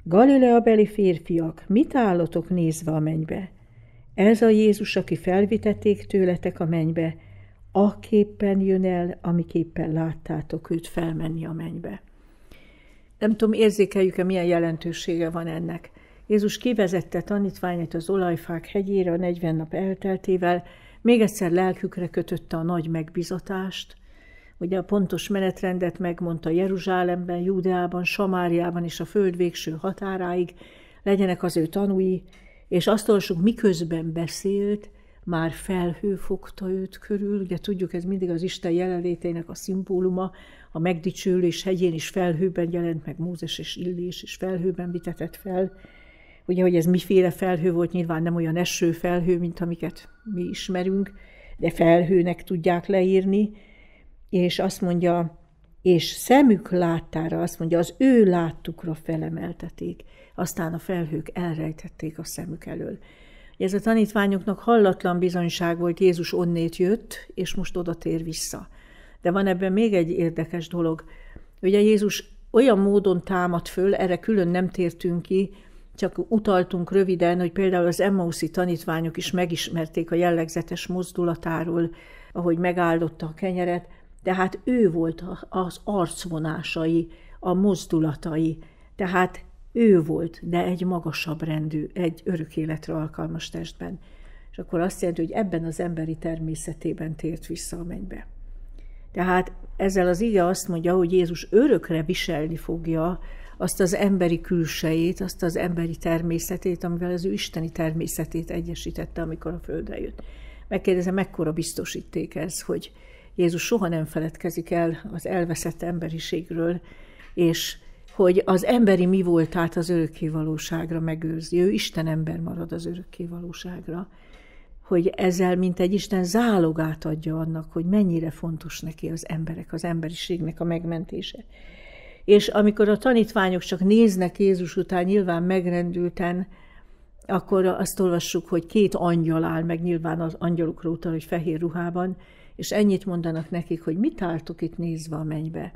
Galilea beli férfiak, mit állotok nézve a mennybe? Ez a Jézus, aki felvitették tőletek a mennybe, a képpen jön el, amiképpen láttátok őt felmenni a mennybe. Nem tudom, érzékeljük-e, milyen jelentősége van ennek – Jézus kivezette tanítványait az olajfák hegyére a 40 nap elteltével, még egyszer lelkükre kötötte a nagy megbizatást, ugye a pontos menetrendet megmondta Jeruzsálemben, Júdeában, Samáriában és a föld végső határáig, legyenek az ő tanúi, és azt olvasunk, miközben beszélt, már felhő fogta őt körül, ugye tudjuk, ez mindig az Isten jelenlétének a szimbóluma, a megdicsőlés hegyén is felhőben jelent meg Mózes és Illés, és felhőben vitetett fel, Ugye, hogy ez miféle felhő volt, nyilván nem olyan eső felhő, mint amiket mi ismerünk, de felhőnek tudják leírni, és azt mondja, és szemük láttára, azt mondja, az ő láttukra felemelteték, aztán a felhők elrejtették a szemük elől. Ez a tanítványoknak hallatlan bizonyság volt, Jézus onnét jött, és most oda tér vissza. De van ebben még egy érdekes dolog. Ugye Jézus olyan módon támad föl, erre külön nem tértünk ki, csak utaltunk röviden, hogy például az Emmauszi tanítványok is megismerték a jellegzetes mozdulatáról, ahogy megáldotta a kenyeret, de hát ő volt az arcvonásai, a mozdulatai, tehát ő volt, de egy magasabb rendű, egy örök életre alkalmas testben. És akkor azt jelenti, hogy ebben az emberi természetében tért vissza a mennybe. Tehát ezzel az ige azt mondja, hogy Jézus örökre viselni fogja azt az emberi külsejét, azt az emberi természetét, amivel az ő isteni természetét egyesítette, amikor a földre jött. Megkérdezem, mekkora biztosíték ez, hogy Jézus soha nem feledkezik el az elveszett emberiségről, és hogy az emberi mi voltát az örökké valóságra megőrzi. Ő Isten ember marad az örökké valóságra. Hogy ezzel, mint egy Isten zálogát adja annak, hogy mennyire fontos neki az emberek, az emberiségnek a megmentése. És amikor a tanítványok csak néznek Jézus után, nyilván megrendülten, akkor azt olvassuk, hogy két angyal áll, meg nyilván az angyalukra utal, hogy fehér ruhában, és ennyit mondanak nekik, hogy mit álltok itt nézve a mennybe.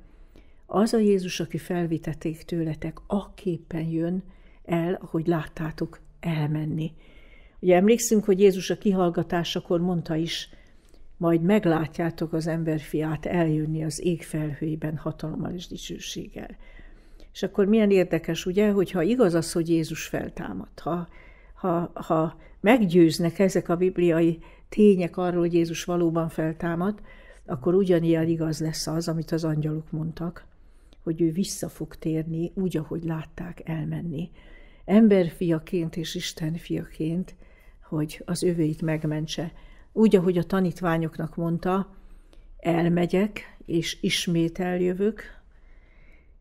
Az a Jézus, aki felvitették tőletek, aképpen jön el, ahogy láttátok elmenni. Ugye emlékszünk, hogy Jézus a kihallgatásakor mondta is, majd meglátjátok az emberfiát eljönni az ég felhőiben hatalommal és dicsőséggel. És akkor milyen érdekes, ugye, hogyha igaz az, hogy Jézus feltámad, ha, ha, ha meggyőznek ezek a bibliai tények arról, hogy Jézus valóban feltámad, akkor ugyanilyen igaz lesz az, amit az angyalok mondtak, hogy ő vissza fog térni úgy, ahogy látták elmenni. Emberfiaként és Isten fiaként, hogy az övéit megmentse úgy, ahogy a tanítványoknak mondta, elmegyek, és ismét eljövök,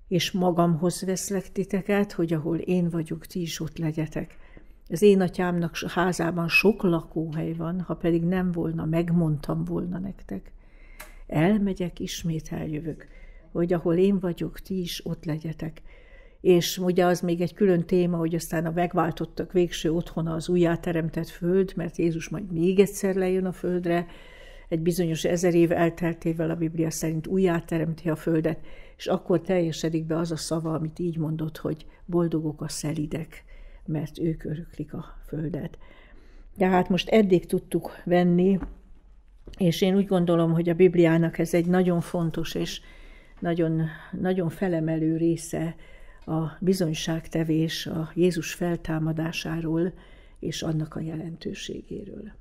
és magamhoz veszlek titeket, hogy ahol én vagyok, ti is ott legyetek. Az én atyámnak házában sok lakóhely van, ha pedig nem volna, megmondtam volna nektek. Elmegyek, ismét eljövök, hogy ahol én vagyok, ti is ott legyetek és ugye az még egy külön téma, hogy aztán a megváltottak végső otthona az újjáteremtett föld, mert Jézus majd még egyszer lejön a földre, egy bizonyos ezer év elteltével a Biblia szerint újjáteremti a földet, és akkor teljesedik be az a szava, amit így mondott, hogy boldogok a szelidek, mert ők öröklik a földet. De hát most eddig tudtuk venni, és én úgy gondolom, hogy a Bibliának ez egy nagyon fontos és nagyon, nagyon felemelő része a bizonyságtevés a Jézus feltámadásáról és annak a jelentőségéről.